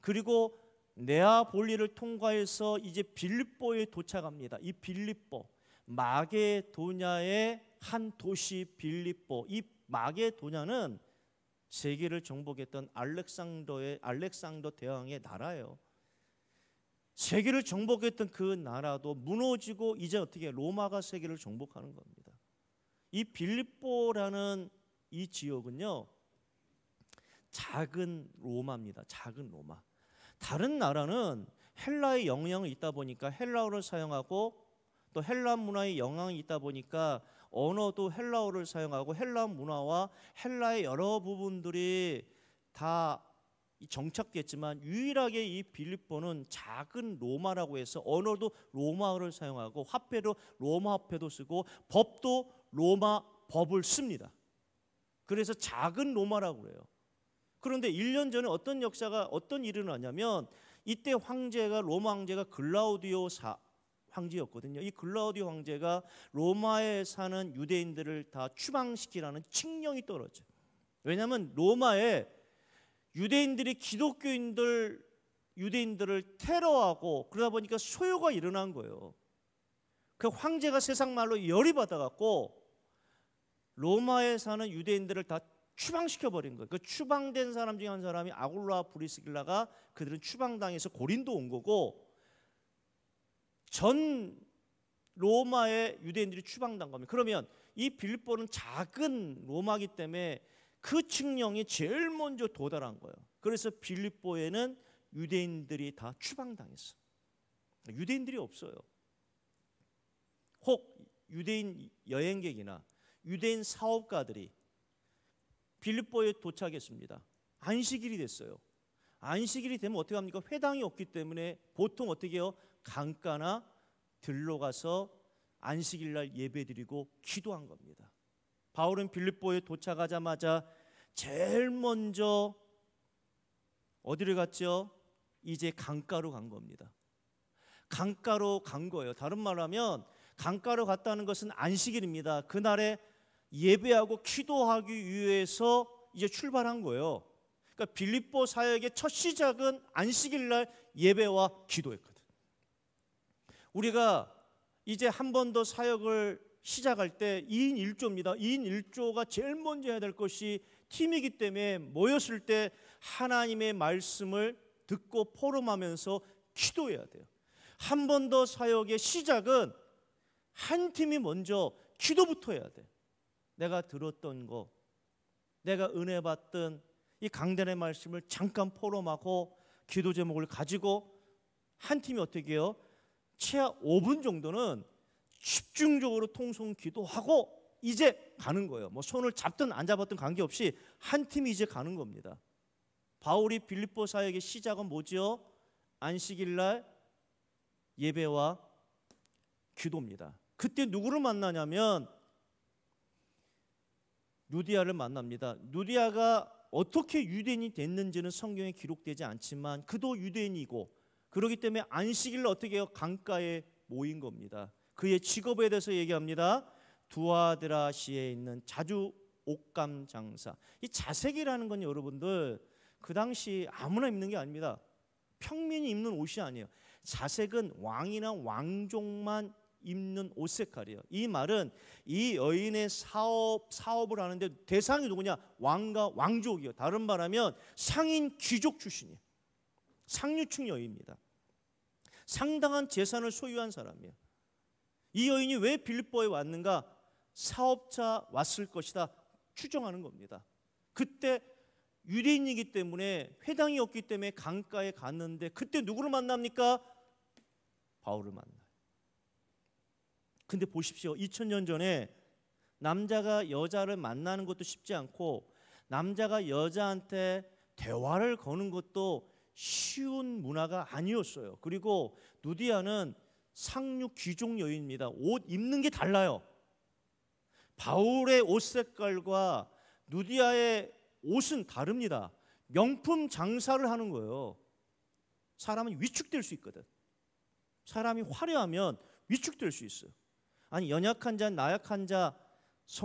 그리고 네아볼리를 통과해서 이제 빌립보에 도착합니다. 이 빌립보 마게도냐의 한 도시 빌립보. 이 마게도냐는 세계를 정복했던 알렉산더의 알렉산더 대왕의 나라예요. 세계를 정복했던 그 나라도 무너지고 이제 어떻게 로마가 세계를 정복하는 겁니다. 이 빌립보라는 이 지역은요. 작은 로마입니다. 작은 로마. 다른 나라는 헬라의 영향이 있다 보니까 헬라어를 사용하고 또 헬라 문화의 영향이 있다 보니까 언어도 헬라어를 사용하고 헬라 문화와 헬라의 여러 부분들이 다 정착됐지만 유일하게 이 빌립보는 작은 로마라고 해서 언어도 로마어를 사용하고 화폐도 로마 화폐도 쓰고 법도 로마 법을 씁니다. 그래서 작은 로마라고 그래요. 그런데 1년 전에 어떤 역사가 어떤 일이 나냐면 이때 황제가 로마 황제가 글라우디오 사, 황제였거든요. 이 글라우디오 황제가 로마에 사는 유대인들을 다 추방시키라는 칙령이 떨어져. 요 왜냐하면 로마에 유대인들이 기독교인들 유대인들을 테러하고 그러다 보니까 소요가 일어난 거예요. 그 황제가 세상 말로 열이 받아갖고 로마에 사는 유대인들을 다 추방시켜 버린 거예요. 그 추방된 사람 중에 한 사람이 아굴라 브리스길라가 그들은 추방당해서 고린도 온 거고 전 로마의 유대인들이 추방당 겁니다. 그러면 이빌보는 작은 로마기 때문에 그 칙령이 제일 먼저 도달한 거예요. 그래서 빌립보에는 유대인들이 다 추방당했어. 유대인들이 없어요. 혹 유대인 여행객이나 유대인 사업가들이 빌립보에 도착했습니다. 안식일이 됐어요. 안식일이 되면 어떻게 합니까? 회당이 없기 때문에 보통 어떻게 해요? 강가나 들로 가서 안식일 날 예배드리고 기도한 겁니다. 바울은 빌립보에 도착하자마자 제일 먼저 어디를 갔죠? 이제 강가로 간 겁니다. 강가로 간 거예요. 다른 말로 하면 강가로 갔다는 것은 안식일입니다. 그날에 예배하고 기도하기 위해서 이제 출발한 거예요. 그러니까 빌립보 사역의 첫 시작은 안식일 날 예배와 기도였거든요. 우리가 이제 한 번 더 사역을 시작할 때 2인 1조입니다. 2인 1조가 제일 먼저 해야 될 것이 팀이기 때문에 모였을 때 하나님의 말씀을 듣고 포럼하면서 기도해야 돼요. 한 번 더 사역의 시작은 한 팀이 먼저 기도부터 해야 돼. 내가 들었던 거, 내가 은혜 받던 이 강단의 말씀을 잠깐 포럼하고 기도 제목을 가지고 한 팀이 어떻게 해요? 최하 5분 정도는 집중적으로 통성 기도하고 이제 가는 거예요. 뭐 손을 잡든 안 잡았든 관계없이 한 팀이 이제 가는 겁니다. 바울이 빌립보 사역의 시작은 뭐지요? 안식일 날 예배와 기도입니다. 그때 누구를 만나냐면 누디아를 만납니다. 누디아가 어떻게 유대인이 됐는지는 성경에 기록되지 않지만 그도 유대인이고 그러기 때문에 안식일을 어떻게 해요? 강가에 모인 겁니다. 그의 직업에 대해서 얘기합니다. 두아드라시에 있는 자주 옷감 장사. 이 자색이라는 건 여러분들 그 당시 아무나 입는 게 아닙니다. 평민이 입는 옷이 아니에요. 자색은 왕이나 왕족만 입는 옷 색깔이에요. 이 말은 이 여인의 사업 사업을 하는데 대상이 누구냐? 왕과 왕족이요. 다른 말하면 상인 귀족 출신이에요. 상류층 여인입니다. 상당한 재산을 소유한 사람이에요. 이 여인이 왜 빌보에 왔는가? 사업자 왔을 것이다 추정하는 겁니다. 그때 유대인이기 때문에 회당이 없기 때문에 강가에 갔는데 그때 누구를 만납니까? 바울을 만나요. 근데 보십시오. 2000년 전에 남자가 여자를 만나는 것도 쉽지 않고 남자가 여자한테 대화를 거는 것도 쉬운 문화가 아니었어요. 그리고 누디아는 상류 귀족 여인입니다. 옷 입는 게 달라요. 바울의 옷 색깔과 누디아의 옷은 다릅니다. 명품 장사를 하는 거예요. 사람은 위축될 수 있거든. 사람이 화려하면 위축될 수 있어요. 아니 연약한 자, 나약한 자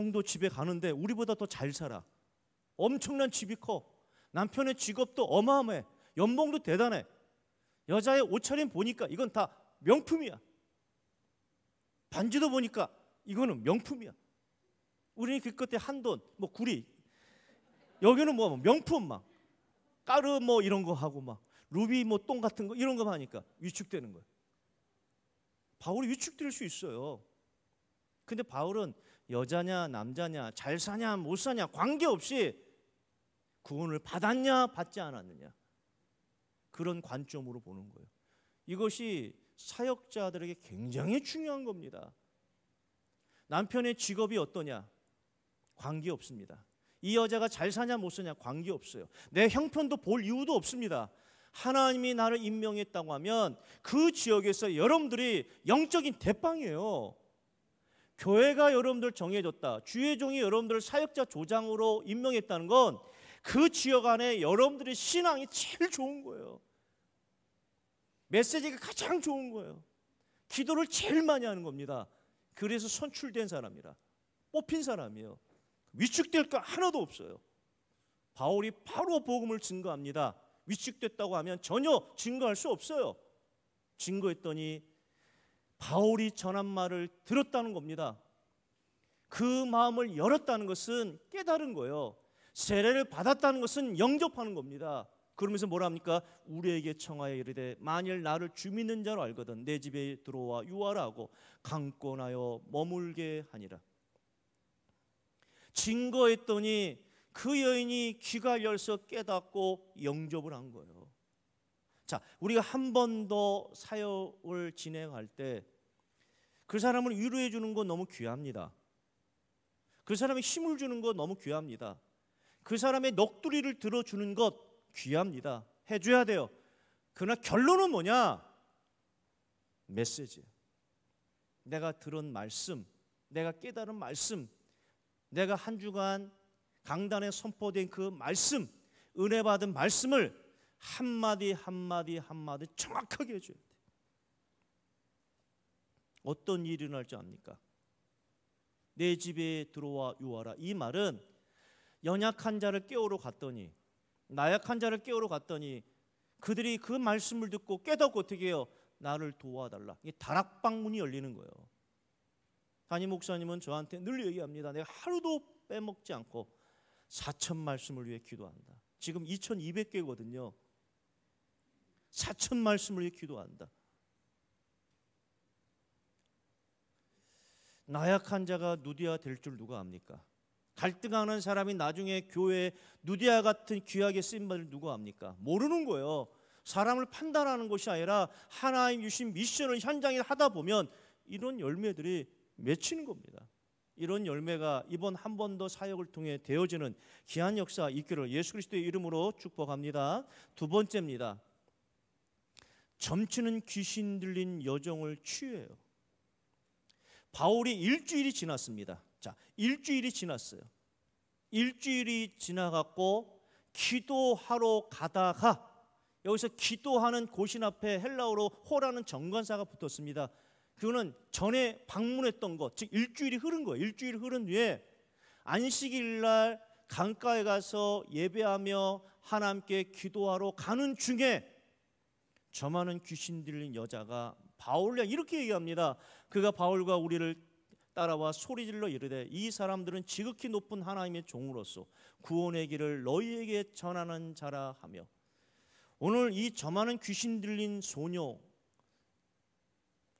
성도 집에 가는데 우리보다 더 잘 살아. 엄청난 집이 커. 남편의 직업도 어마어마해. 연봉도 대단해. 여자의 옷차림 보니까 이건 다 명품이야. 반지도 보니까 이거는 명품이야. 우리는 그 끝에 한돈, 뭐 구리. 여기는 뭐 명품 막 까르 뭐 이런 거 하고 막 루비 뭐 똥 같은 거 이런 거 하니까 위축되는 거예요. 바울이 위축될 수 있어요. 근데 바울은 여자냐 남자냐 잘 사냐 못 사냐 관계없이 구원을 받았냐 받지 않았느냐 그런 관점으로 보는 거예요. 이것이 사역자들에게 굉장히 중요한 겁니다. 남편의 직업이 어떠냐? 관계 없습니다. 이 여자가 잘 사냐 못 사냐 관계 없어요. 내 형편도 볼 이유도 없습니다. 하나님이 나를 임명했다고 하면 그 지역에서 여러분들이 영적인 대빵이에요. 교회가 여러분들 정해졌다. 주의 종이 여러분들을 사역자 조장으로 임명했다는 건 그 지역 안에 여러분들의 신앙이 제일 좋은 거예요. 메시지가 가장 좋은 거예요. 기도를 제일 많이 하는 겁니다. 그래서 선출된 사람이라 뽑힌 사람이에요. 위축될 거 하나도 없어요. 바울이 바로 복음을 증거합니다. 위축됐다고 하면 전혀 증거할 수 없어요. 증거했더니 바울이 전한 말을 들었다는 겁니다. 그 마음을 열었다는 것은 깨달은 거예요. 세례를 받았다는 것은 영접하는 겁니다. 그러면서 뭐라 합니까? 우리에게 청하여 이르되 만일 나를 주 믿는 자로 알거든 내 집에 들어와 유하라고 강권하여 머물게 하니라. 증거했더니 그 여인이 귀가 열서 깨닫고 영접을 한 거예요. 자, 우리가 한 번 더 사역을 진행할 때 그 사람을 위로해 주는 건 너무 귀합니다. 그 사람의 힘을 주는 건 너무 귀합니다. 그 사람의 넋두리를 들어주는 것 귀합니다. 해줘야 돼요. 그러나 결론은 뭐냐? 메시지. 내가 들은 말씀, 내가 깨달은 말씀, 내가 한 주간 강단에 선포된 그 말씀, 은혜 받은 말씀을 한마디 한마디 한마디 정확하게 해줘야 돼. 어떤 일이 일어날지 압니까? 내 집에 들어와 유하라. 이 말은 연약한 자를 깨우러 갔더니 나약한 자를 깨우러 갔더니 그들이 그 말씀을 듣고 깨닫고 어떻게 해요? 나를 도와달라. 이게 다락방 문이 열리는 거예요. 담임 목사님은 저한테 늘 얘기합니다. 내가 하루도 빼먹지 않고 사천 말씀을 위해 기도한다. 지금 2,200개거든요. 사천 말씀을 위해 기도한다. 나약한 자가 누디야 될줄 누가 압니까? 갈등하는 사람이 나중에 교회에 누디아 같은 귀하게 쓰임받을 누가 압니까? 모르는 거예요. 사람을 판단하는 것이 아니라 하나님 주신 미션을 현장에 하다 보면 이런 열매들이 맺히는 겁니다. 이런 열매가 이번 한 번 더 사역을 통해 되어지는 기한 역사 있기를 예수 그리스도의 이름으로 축복합니다. 두 번째입니다. 점치는 귀신 들린 여정을 취해요. 바울이 일주일이 지났습니다. 자, 일주일이 지났어요. 일주일이 지나갔고 기도하러 가다가 여기서 기도하는 고신 앞에 헬라어로 호라는 정관사가 붙었습니다. 그거는 전에 방문했던 것, 즉 일주일이 흐른 거예요. 일주일 흐른 뒤에 안식일 날 강가에 가서 예배하며 하나님께 기도하러 가는 중에 저만은 귀신 들린 여자가 바울이야 이렇게 얘기합니다. 그가 바울과 우리를 따라와 소리질러 이르되 이 사람들은 지극히 높은 하나님의 종으로서 구원의 길을 너희에게 전하는 자라 하며 오늘 이 저만은 귀신 들린 소녀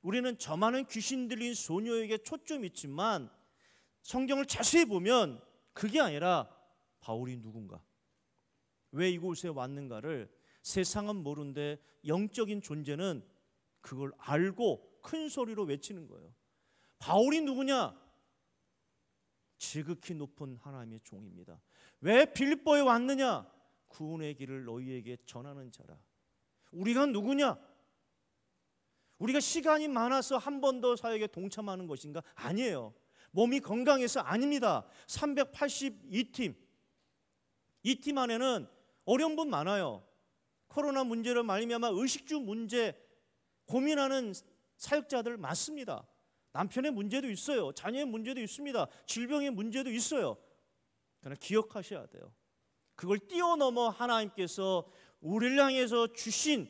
우리는 저만은 귀신 들린 소녀에게 초점이 있지만 성경을 자세히 보면 그게 아니라 바울이 누군가 왜 이곳에 왔는가를 세상은 모르는데 영적인 존재는 그걸 알고 큰 소리로 외치는 거예요. 바울이 누구냐? 지극히 높은 하나님의 종입니다. 왜 빌립보에 왔느냐? 구원의 길을 너희에게 전하는 자라. 우리가 누구냐? 우리가 시간이 많아서 한 번 더 사역에 동참하는 것인가? 아니에요. 몸이 건강해서 아닙니다. 382팀. 이 팀 안에는 어려운 분 많아요. 코로나 문제로 말미암아 의식주 문제 고민하는 사역자들 많습니다. 남편의 문제도 있어요. 자녀의 문제도 있습니다. 질병의 문제도 있어요. 그러나 기억하셔야 돼요. 그걸 뛰어넘어 하나님께서 우리를 향해서 주신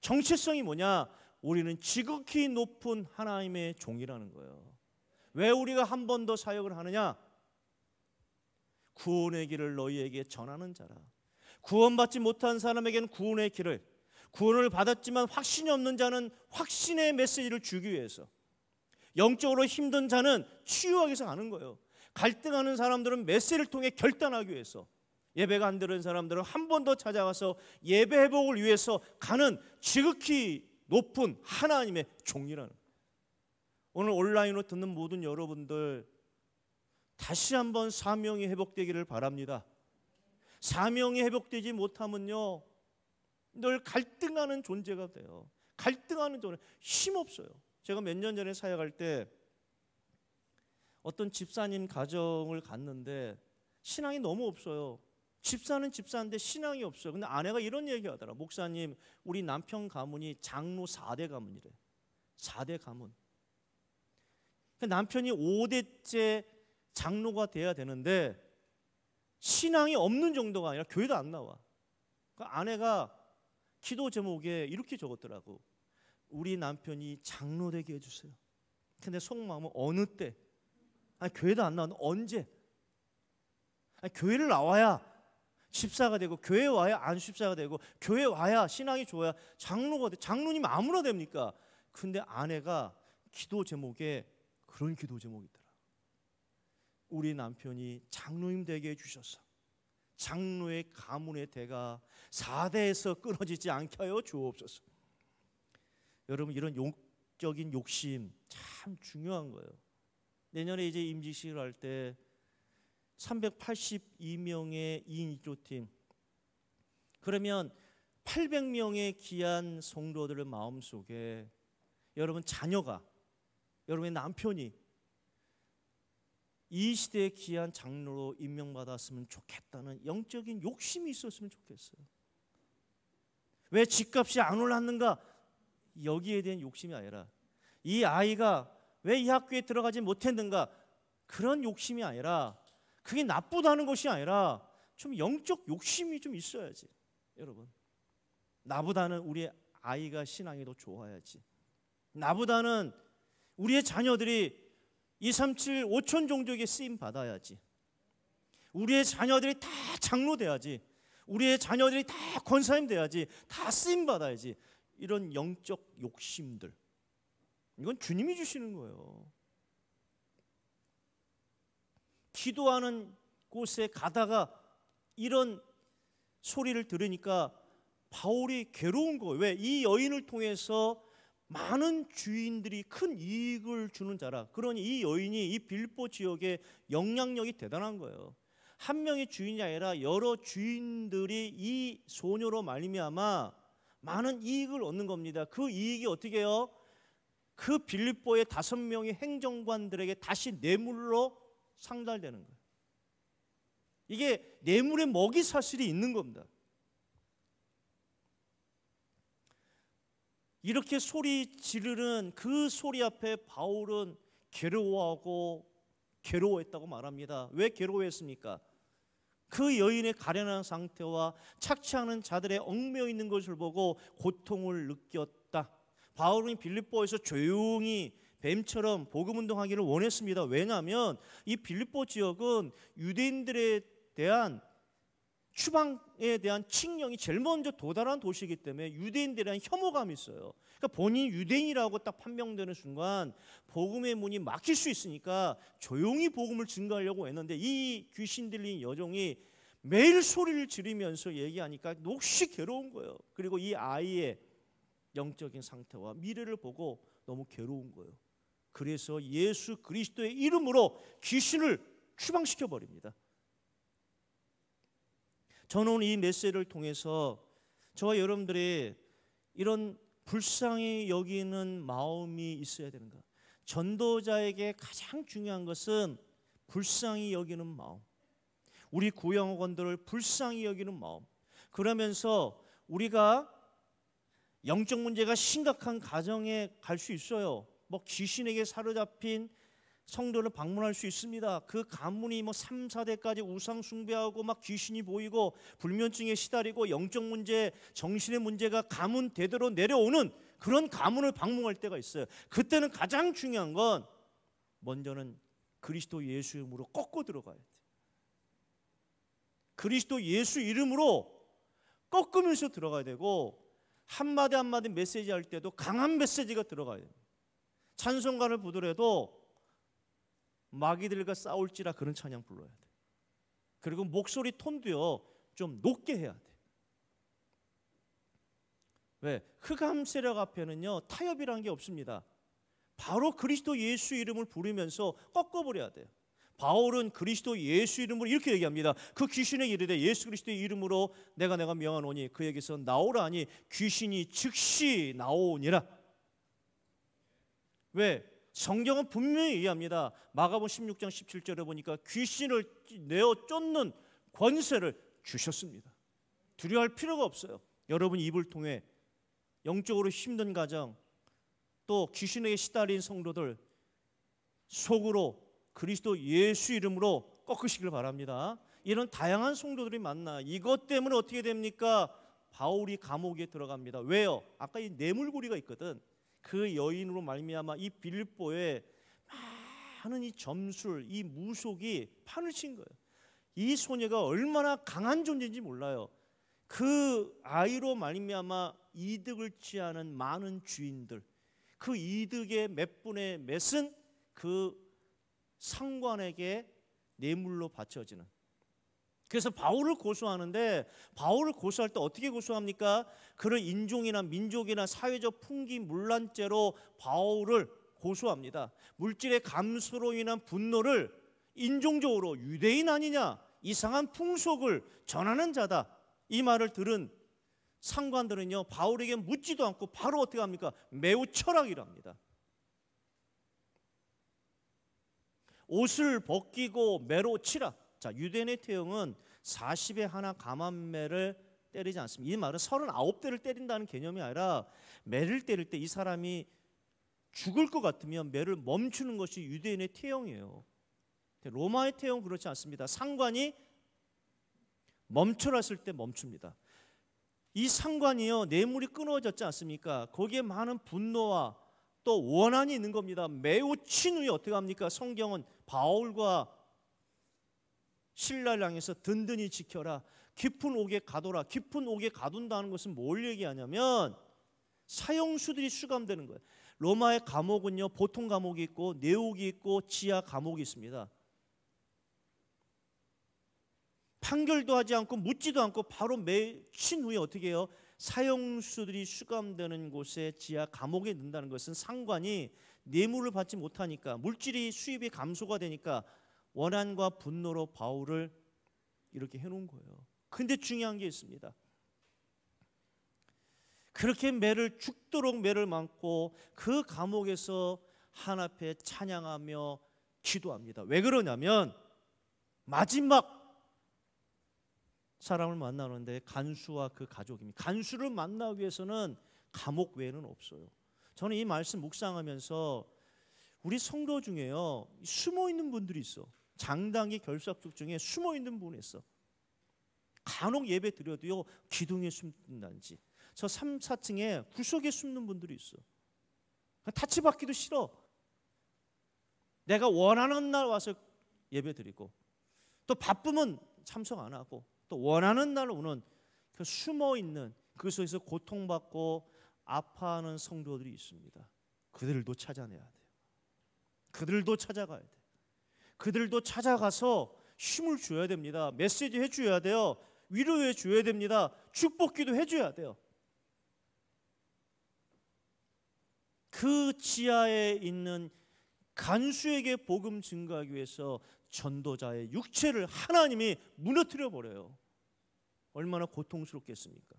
정체성이 뭐냐? 우리는 지극히 높은 하나님의 종이라는 거예요. 왜 우리가 한 번 더 사역을 하느냐? 구원의 길을 너희에게 전하는 자라. 구원받지 못한 사람에게는 구원의 길을, 구원을 받았지만 확신이 없는 자는 확신의 메시지를 주기 위해서 영적으로 힘든 자는 치유하기 위해서 가는 거예요. 갈등하는 사람들은 메시를 통해 결단하기 위해서 예배가 안 들은 사람들은 한 번 더 찾아가서 예배 회복을 위해서 가는 지극히 높은 하나님의 종이라는 거예 오늘 온라인으로 듣는 모든 여러분들 다시 한번 사명이 회복되기를 바랍니다. 사명이 회복되지 못하면요. 늘 갈등하는 존재가 돼요. 갈등하는 존재 힘없어요. 제가 몇 년 전에 사역할 때 어떤 집사님 가정을 갔는데 신앙이 너무 없어요. 집사는 집사인데 신앙이 없어요. 근데 아내가 이런 얘기 하더라. 목사님, 우리 남편 가문이 장로 4대 가문이래. 4대 가문. 그 남편이 5대째 장로가 돼야 되는데 신앙이 없는 정도가 아니라 교회도 안 나와. 그 아내가 기도 제목에 이렇게 적었더라고. 우리 남편이 장로 되게 해주세요. 근데 속마음은 어느 때? 아니 교회도 안나왔는 언제? 아니, 교회를 나와야 집사가 되고 교회 와야 안집사가 되고 교회 와야 신앙이 좋아야 장로가 돼. 장로님 아무나 됩니까? 근데 아내가 기도 제목에 그런 기도 제목이 있더라. 우리 남편이 장로님 되게 해주셔서 장로의 가문의 대가 4대에서 끊어지지 않게 하여 주옵소서. 여러분 이런 욕적인 욕심 참 중요한 거예요. 내년에 이제 임직식을 할 때 382명의 2인 1조팀 그러면 800명의 귀한 성도들의 마음속에 여러분 자녀가 여러분의 남편이 이 시대의 귀한 장로로 임명받았으면 좋겠다는 영적인 욕심이 있었으면 좋겠어요. 왜 집값이 안 올랐는가? 여기에 대한 욕심이 아니라 이 아이가 왜 이 학교에 들어가지 못했는가 그런 욕심이 아니라 그게 나쁘다는 것이 아니라 좀 영적 욕심이 좀 있어야지 여러분 나보다는 우리 아이가 신앙이 더 좋아야지 나보다는 우리의 자녀들이 2, 3, 7, 5천 종족에 쓰임 받아야지 우리의 자녀들이 다 장로 돼야지 우리의 자녀들이 다권사임 돼야지 다 쓰임 받아야지 이런 영적 욕심들 이건 주님이 주시는 거예요. 기도하는 곳에 가다가 이런 소리를 들으니까 바울이 괴로운 거예요. 왜? 이 여인을 통해서 많은 주인들이 큰 이익을 주는 자라. 그러니 이 여인이 이 빌보 지역에 영향력이 대단한 거예요. 한 명의 주인이 아니라 여러 주인들이 이 소녀로 말미암아 많은 이익을 얻는 겁니다. 그 이익이 어떻게 해요? 그 빌립보의 다섯 명의 행정관들에게 다시 뇌물로 상달되는 거예요. 이게 뇌물의 먹이 사실이 있는 겁니다. 이렇게 소리 지르는 그 소리 앞에 바울은 괴로워하고 괴로워했다고 말합니다. 왜 괴로워했습니까? 그 여인의 가련한 상태와 착취하는 자들의 얽매여 있는 것을 보고 고통을 느꼈다. 바울은 빌립보에서 조용히 뱀처럼 복음 운동하기를 원했습니다. 왜냐하면 이 빌립보 지역은 유대인들에 대한 추방에 대한 칙령이 제일 먼저 도달한 도시이기 때문에 유대인들에 대한 혐오감이 있어요. 그러니까 본인이 유대인이라고 딱 판명되는 순간 복음의 문이 막힐 수 있으니까 조용히 복음을 증가하려고 했는데 이 귀신 들린 여종이 매일 소리를 지르면서 얘기하니까 몹시 괴로운 거예요. 그리고 이 아이의 영적인 상태와 미래를 보고 너무 괴로운 거예요. 그래서 예수 그리스도의 이름으로 귀신을 추방시켜 버립니다. 저는 오늘 이 메시지를 통해서 저와 여러분들이 이런 불쌍히 여기는 마음이 있어야 되는 것. 전도자에게 가장 중요한 것은 불쌍히 여기는 마음. 우리 구형원들을 불쌍히 여기는 마음. 그러면서 우리가 영적 문제가 심각한 가정에 갈 수 있어요. 뭐 귀신에게 사로잡힌 성도를 방문할 수 있습니다. 그 가문이 뭐 3, 4대까지 우상 숭배하고 막 귀신이 보이고 불면증에 시달리고 영적 문제, 정신의 문제가 가문 대대로 내려오는 그런 가문을 방문할 때가 있어요. 그때는 가장 중요한 건 먼저는 그리스도 예수 이름으로 꺾고 들어가야 돼. 요 그리스도 예수 이름으로 꺾으면서 들어가야 되고 한마디 한마디 메시지 할 때도 강한 메시지가 들어가야 돼. 요 찬송가를 부더라도 마귀들과 싸울지라 그런 찬양 불러야 돼. 그리고 목소리 톤도요 좀 높게 해야 돼. 왜 흑암 세력 앞에는요 타협이란게 없습니다. 바로 그리스도 예수 이름을 부르면서 꺾어버려야 돼요. 바울은 그리스도 예수 이름으로 이렇게 얘기합니다. 그귀신의 이르되 예수 그리스도의 이름으로 내가 내가 명하노니 그에게서 나오라니 귀신이 즉시 나오니라. 왜 성경은 분명히 이해합니다. 마가복 16장 17절에 보니까 귀신을 내어 쫓는 권세를 주셨습니다. 두려워할 필요가 없어요. 여러분 입을 통해 영적으로 힘든 가정 또 귀신에게 시달린 성도들 속으로 그리스도 예수 이름으로 꺾으시길 바랍니다. 이런 다양한 성도들이 만나 이것 때문에 어떻게 됩니까? 바울이 감옥에 들어갑니다. 왜요? 아까 이 뇌물고리가 있거든. 그 여인으로 말미암아 이 빌립보에 많은 이 점술, 이 무속이 판을 친 거예요. 이 소녀가 얼마나 강한 존재인지 몰라요. 그 아이로 말미암아 이득을 취하는 많은 주인들, 그 이득의 몇 분의 몇은 그 상관에게 뇌물로 바쳐지는 그래서 바울을 고소하는데 바울을 고소할 때 어떻게 고소합니까? 그런 인종이나 민족이나 사회적 풍기 물란죄로 바울을 고소합니다. 물질의 감수로 인한 분노를 인종적으로 유대인 아니냐 이상한 풍속을 전하는 자다 이 말을 들은 상관들은요 바울에게 묻지도 않고 바로 어떻게 합니까? 매우 철학이랍니다. 옷을 벗기고 매로 치라. 자, 유대인의 태형은 40에 하나 가만매를 때리지 않습니다. 이 말은 39대를 때린다는 개념이 아니라 매를 때릴 때 이 사람이 죽을 것 같으면 매를 멈추는 것이 유대인의 태형이에요. 로마의 태형 그렇지 않습니다. 상관이 멈춰라 을때 멈춥니다. 이 상관이요 뇌물이 끊어졌지 않습니까? 거기에 많은 분노와 또 원한이 있는 겁니다. 매우 친후에 어떻게 합니까? 성경은 바울과 신라를 향해서 든든히 지켜라. 깊은 옥에 가둬라. 깊은 옥에 가둔다는 것은 뭘 얘기하냐면 사형수들이 수감되는 거예요. 로마의 감옥은요. 보통 감옥이 있고 내옥이 있고 지하 감옥이 있습니다. 판결도 하지 않고 묻지도 않고 바로 매 친 후에 어떻게 해요? 사형수들이 수감되는 곳에 지하 감옥에 넣는다는 것은 상관이 뇌물을 받지 못하니까 물질이 수입이 감소가 되니까 원한과 분노로 바울을 이렇게 해놓은 거예요. 근데 중요한 게 있습니다. 그렇게 매를 죽도록 매를 많고 그 감옥에서 한 앞에 찬양하며 기도합니다. 왜 그러냐면 마지막 사람을 만나는데 간수와 그 가족입니다. 간수를 만나기 위해서는 감옥 외에는 없어요. 저는 이 말씀 묵상하면서 우리 성도 중에요 숨어 있는 분들이 있어. 장당의 결석축 중에 숨어 있는 분이 있어. 간혹 예배 드려도요 기둥에 숨는다든지 저 3, 4층에 구석에 숨는 분들이 있어. 다치받기도 싫어. 내가 원하는 날 와서 예배 드리고 또 바쁘면 참석 안 하고 또 원하는 날 오는 그 숨어 있는 그 속에서 고통받고 아파하는 성도들이 있습니다. 그들도 찾아내야 돼요. 그들도 찾아가야 돼요. 그들도 찾아가서 힘을 줘야 됩니다. 메시지 해줘야 돼요. 위로해 줘야 됩니다. 축복기도 해줘야 돼요. 그 지하에 있는 간수에게 복음 증거하기 위해서 전도자의 육체를 하나님이 무너뜨려 버려요. 얼마나 고통스럽겠습니까?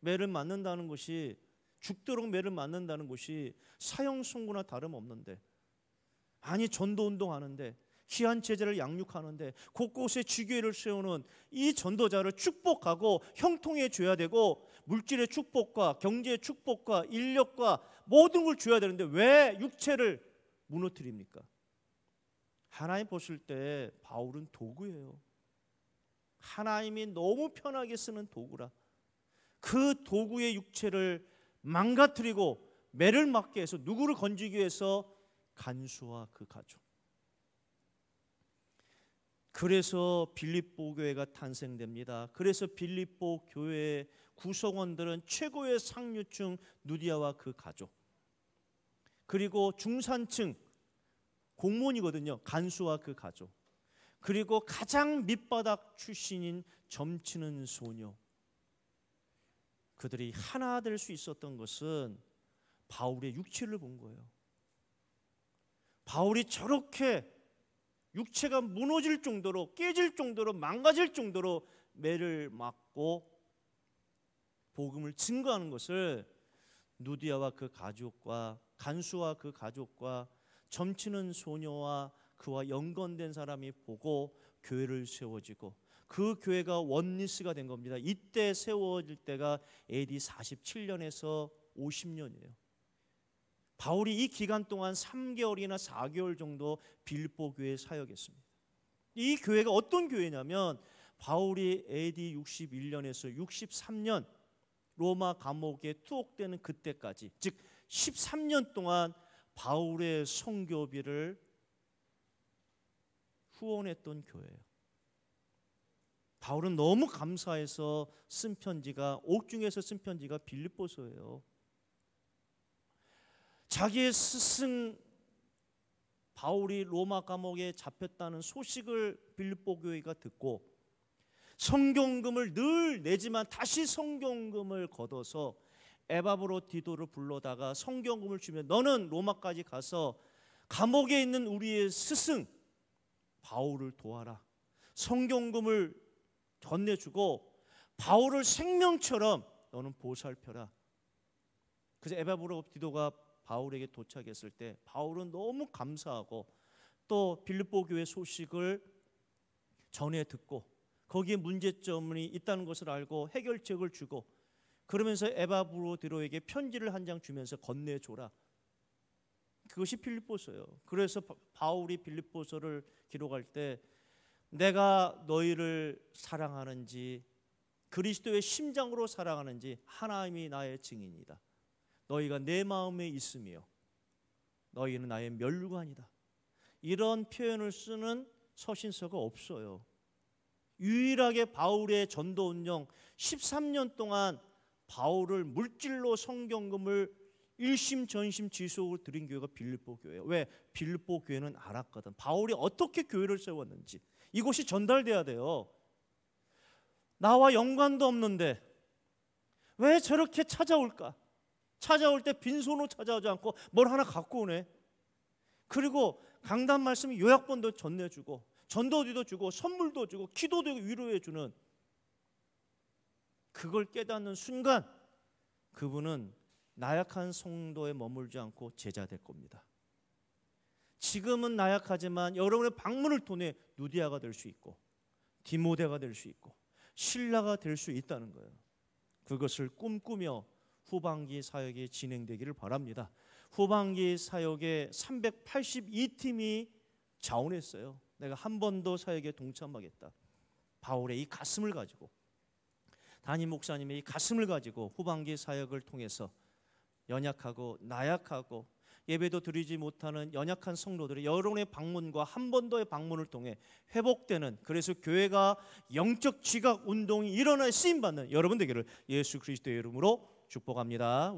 매를 맞는다는 것이 죽도록 매를 맞는다는 것이 사형 선고나 다름없는데 아니 전도 운동하는데 희한 제자를 양육하는데 곳곳에 지교회를 세우는 이 전도자를 축복하고 형통해 줘야 되고 물질의 축복과 경제의 축복과 인력과 모든 걸 줘야 되는데 왜 육체를 무너뜨립니까? 하나님 보실 때 바울은 도구예요. 하나님이 너무 편하게 쓰는 도구라. 그 도구의 육체를 망가뜨리고 매를 맞게 해서 누구를 건지기 위해서 간수와 그 가족 그래서 빌립보 교회가 탄생됩니다. 그래서 빌립보 교회의 구성원들은 최고의 상류층 누디아와 그 가족 그리고 중산층 공무원이거든요. 간수와 그 가족 그리고 가장 밑바닥 출신인 점치는 소녀 그들이 하나 될 수 있었던 것은 바울의 육체를 본 거예요. 바울이 저렇게 육체가 무너질 정도로 깨질 정도로 망가질 정도로 매를 맞고 복음을 증거하는 것을 누디아와 그 가족과 간수와 그 가족과 점치는 소녀와 그와 연관된 사람이 보고 교회를 세워지고 그 교회가 원리스가 된 겁니다. 이때 세워질 때가 AD 47년에서 50년이에요. 바울이 이 기간 동안 3개월이나 4개월 정도 빌보 교회 사역했습니다. 이 교회가 어떤 교회냐면 바울이 AD 61년에서 63년 로마 감옥에 투옥되는 그때까지 즉 13년 동안 바울의 성교비를 후원했던 교회예요. 바울은 너무 감사해서 쓴 편지가 옥중에서 쓴 편지가 빌립보서예요. 자기의 스승 바울이 로마 감옥에 잡혔다는 소식을 빌립보 교회가 듣고 성경금을 늘 내지만 다시 성경금을 걷어서 에바브로 디도를 불러다가 성경금을 주면 너는 로마까지 가서 감옥에 있는 우리의 스승 바울을 도와라. 성경금을 건네주고 바울을 생명처럼 너는 보살펴라. 그래서 에바브로 디도가 바울에게 도착했을 때 바울은 너무 감사하고 또 빌립보 교회 소식을 전해 듣고 거기에 문제점이 있다는 것을 알고 해결책을 주고 그러면서 에바브로드로에게 편지를 한 장 주면서 건네줘라. 그것이 빌립보서예요. 그래서 바울이 빌립보서를 기록할 때 내가 너희를 사랑하는지 그리스도의 심장으로 사랑하는지 하나님이 나의 증인이다. 너희가 내 마음에 있으며 너희는 나의 멸관이다. 이런 표현을 쓰는 서신서가 없어요. 유일하게 바울의 전도 운영 13년 동안 바울을 물질로 성경금을 일심전심 지속을 드린 교회가 빌립보 교회예요. 왜? 빌립보 교회는 알았거든. 바울이 어떻게 교회를 세웠는지 이곳이 전달돼야 돼요. 나와 연관도 없는데 왜 저렇게 찾아올까? 찾아올 때 빈손으로 찾아오지 않고 뭘 하나 갖고 오네. 그리고 강단 말씀 요약본도 전내주고 전도지도 주고 선물도 주고 기도도 위로해 주는 그걸 깨닫는 순간 그분은 나약한 성도에 머물지 않고 제자 될 겁니다. 지금은 나약하지만 여러분의 방문을 통해 누디아가 될 수 있고 디모데가 될 수 있고 신라가 될 수 있다는 거예요. 그것을 꿈꾸며 후반기 사역이 진행되기를 바랍니다. 후반기 사역에 382팀이 자원했어요. 내가 한 번 더 사역에 동참하겠다. 바울의 이 가슴을 가지고 담임 목사님의 이 가슴을 가지고 후반기 사역을 통해서 연약하고 나약하고 예배도 드리지 못하는 연약한 성도들의 여론의 방문과 한 번 더의 방문을 통해 회복되는 그래서 교회가 영적 지각 운동이 일어날 쓰임 받는 여러분 되기를 예수 그리스도의 이름으로 축복합니다.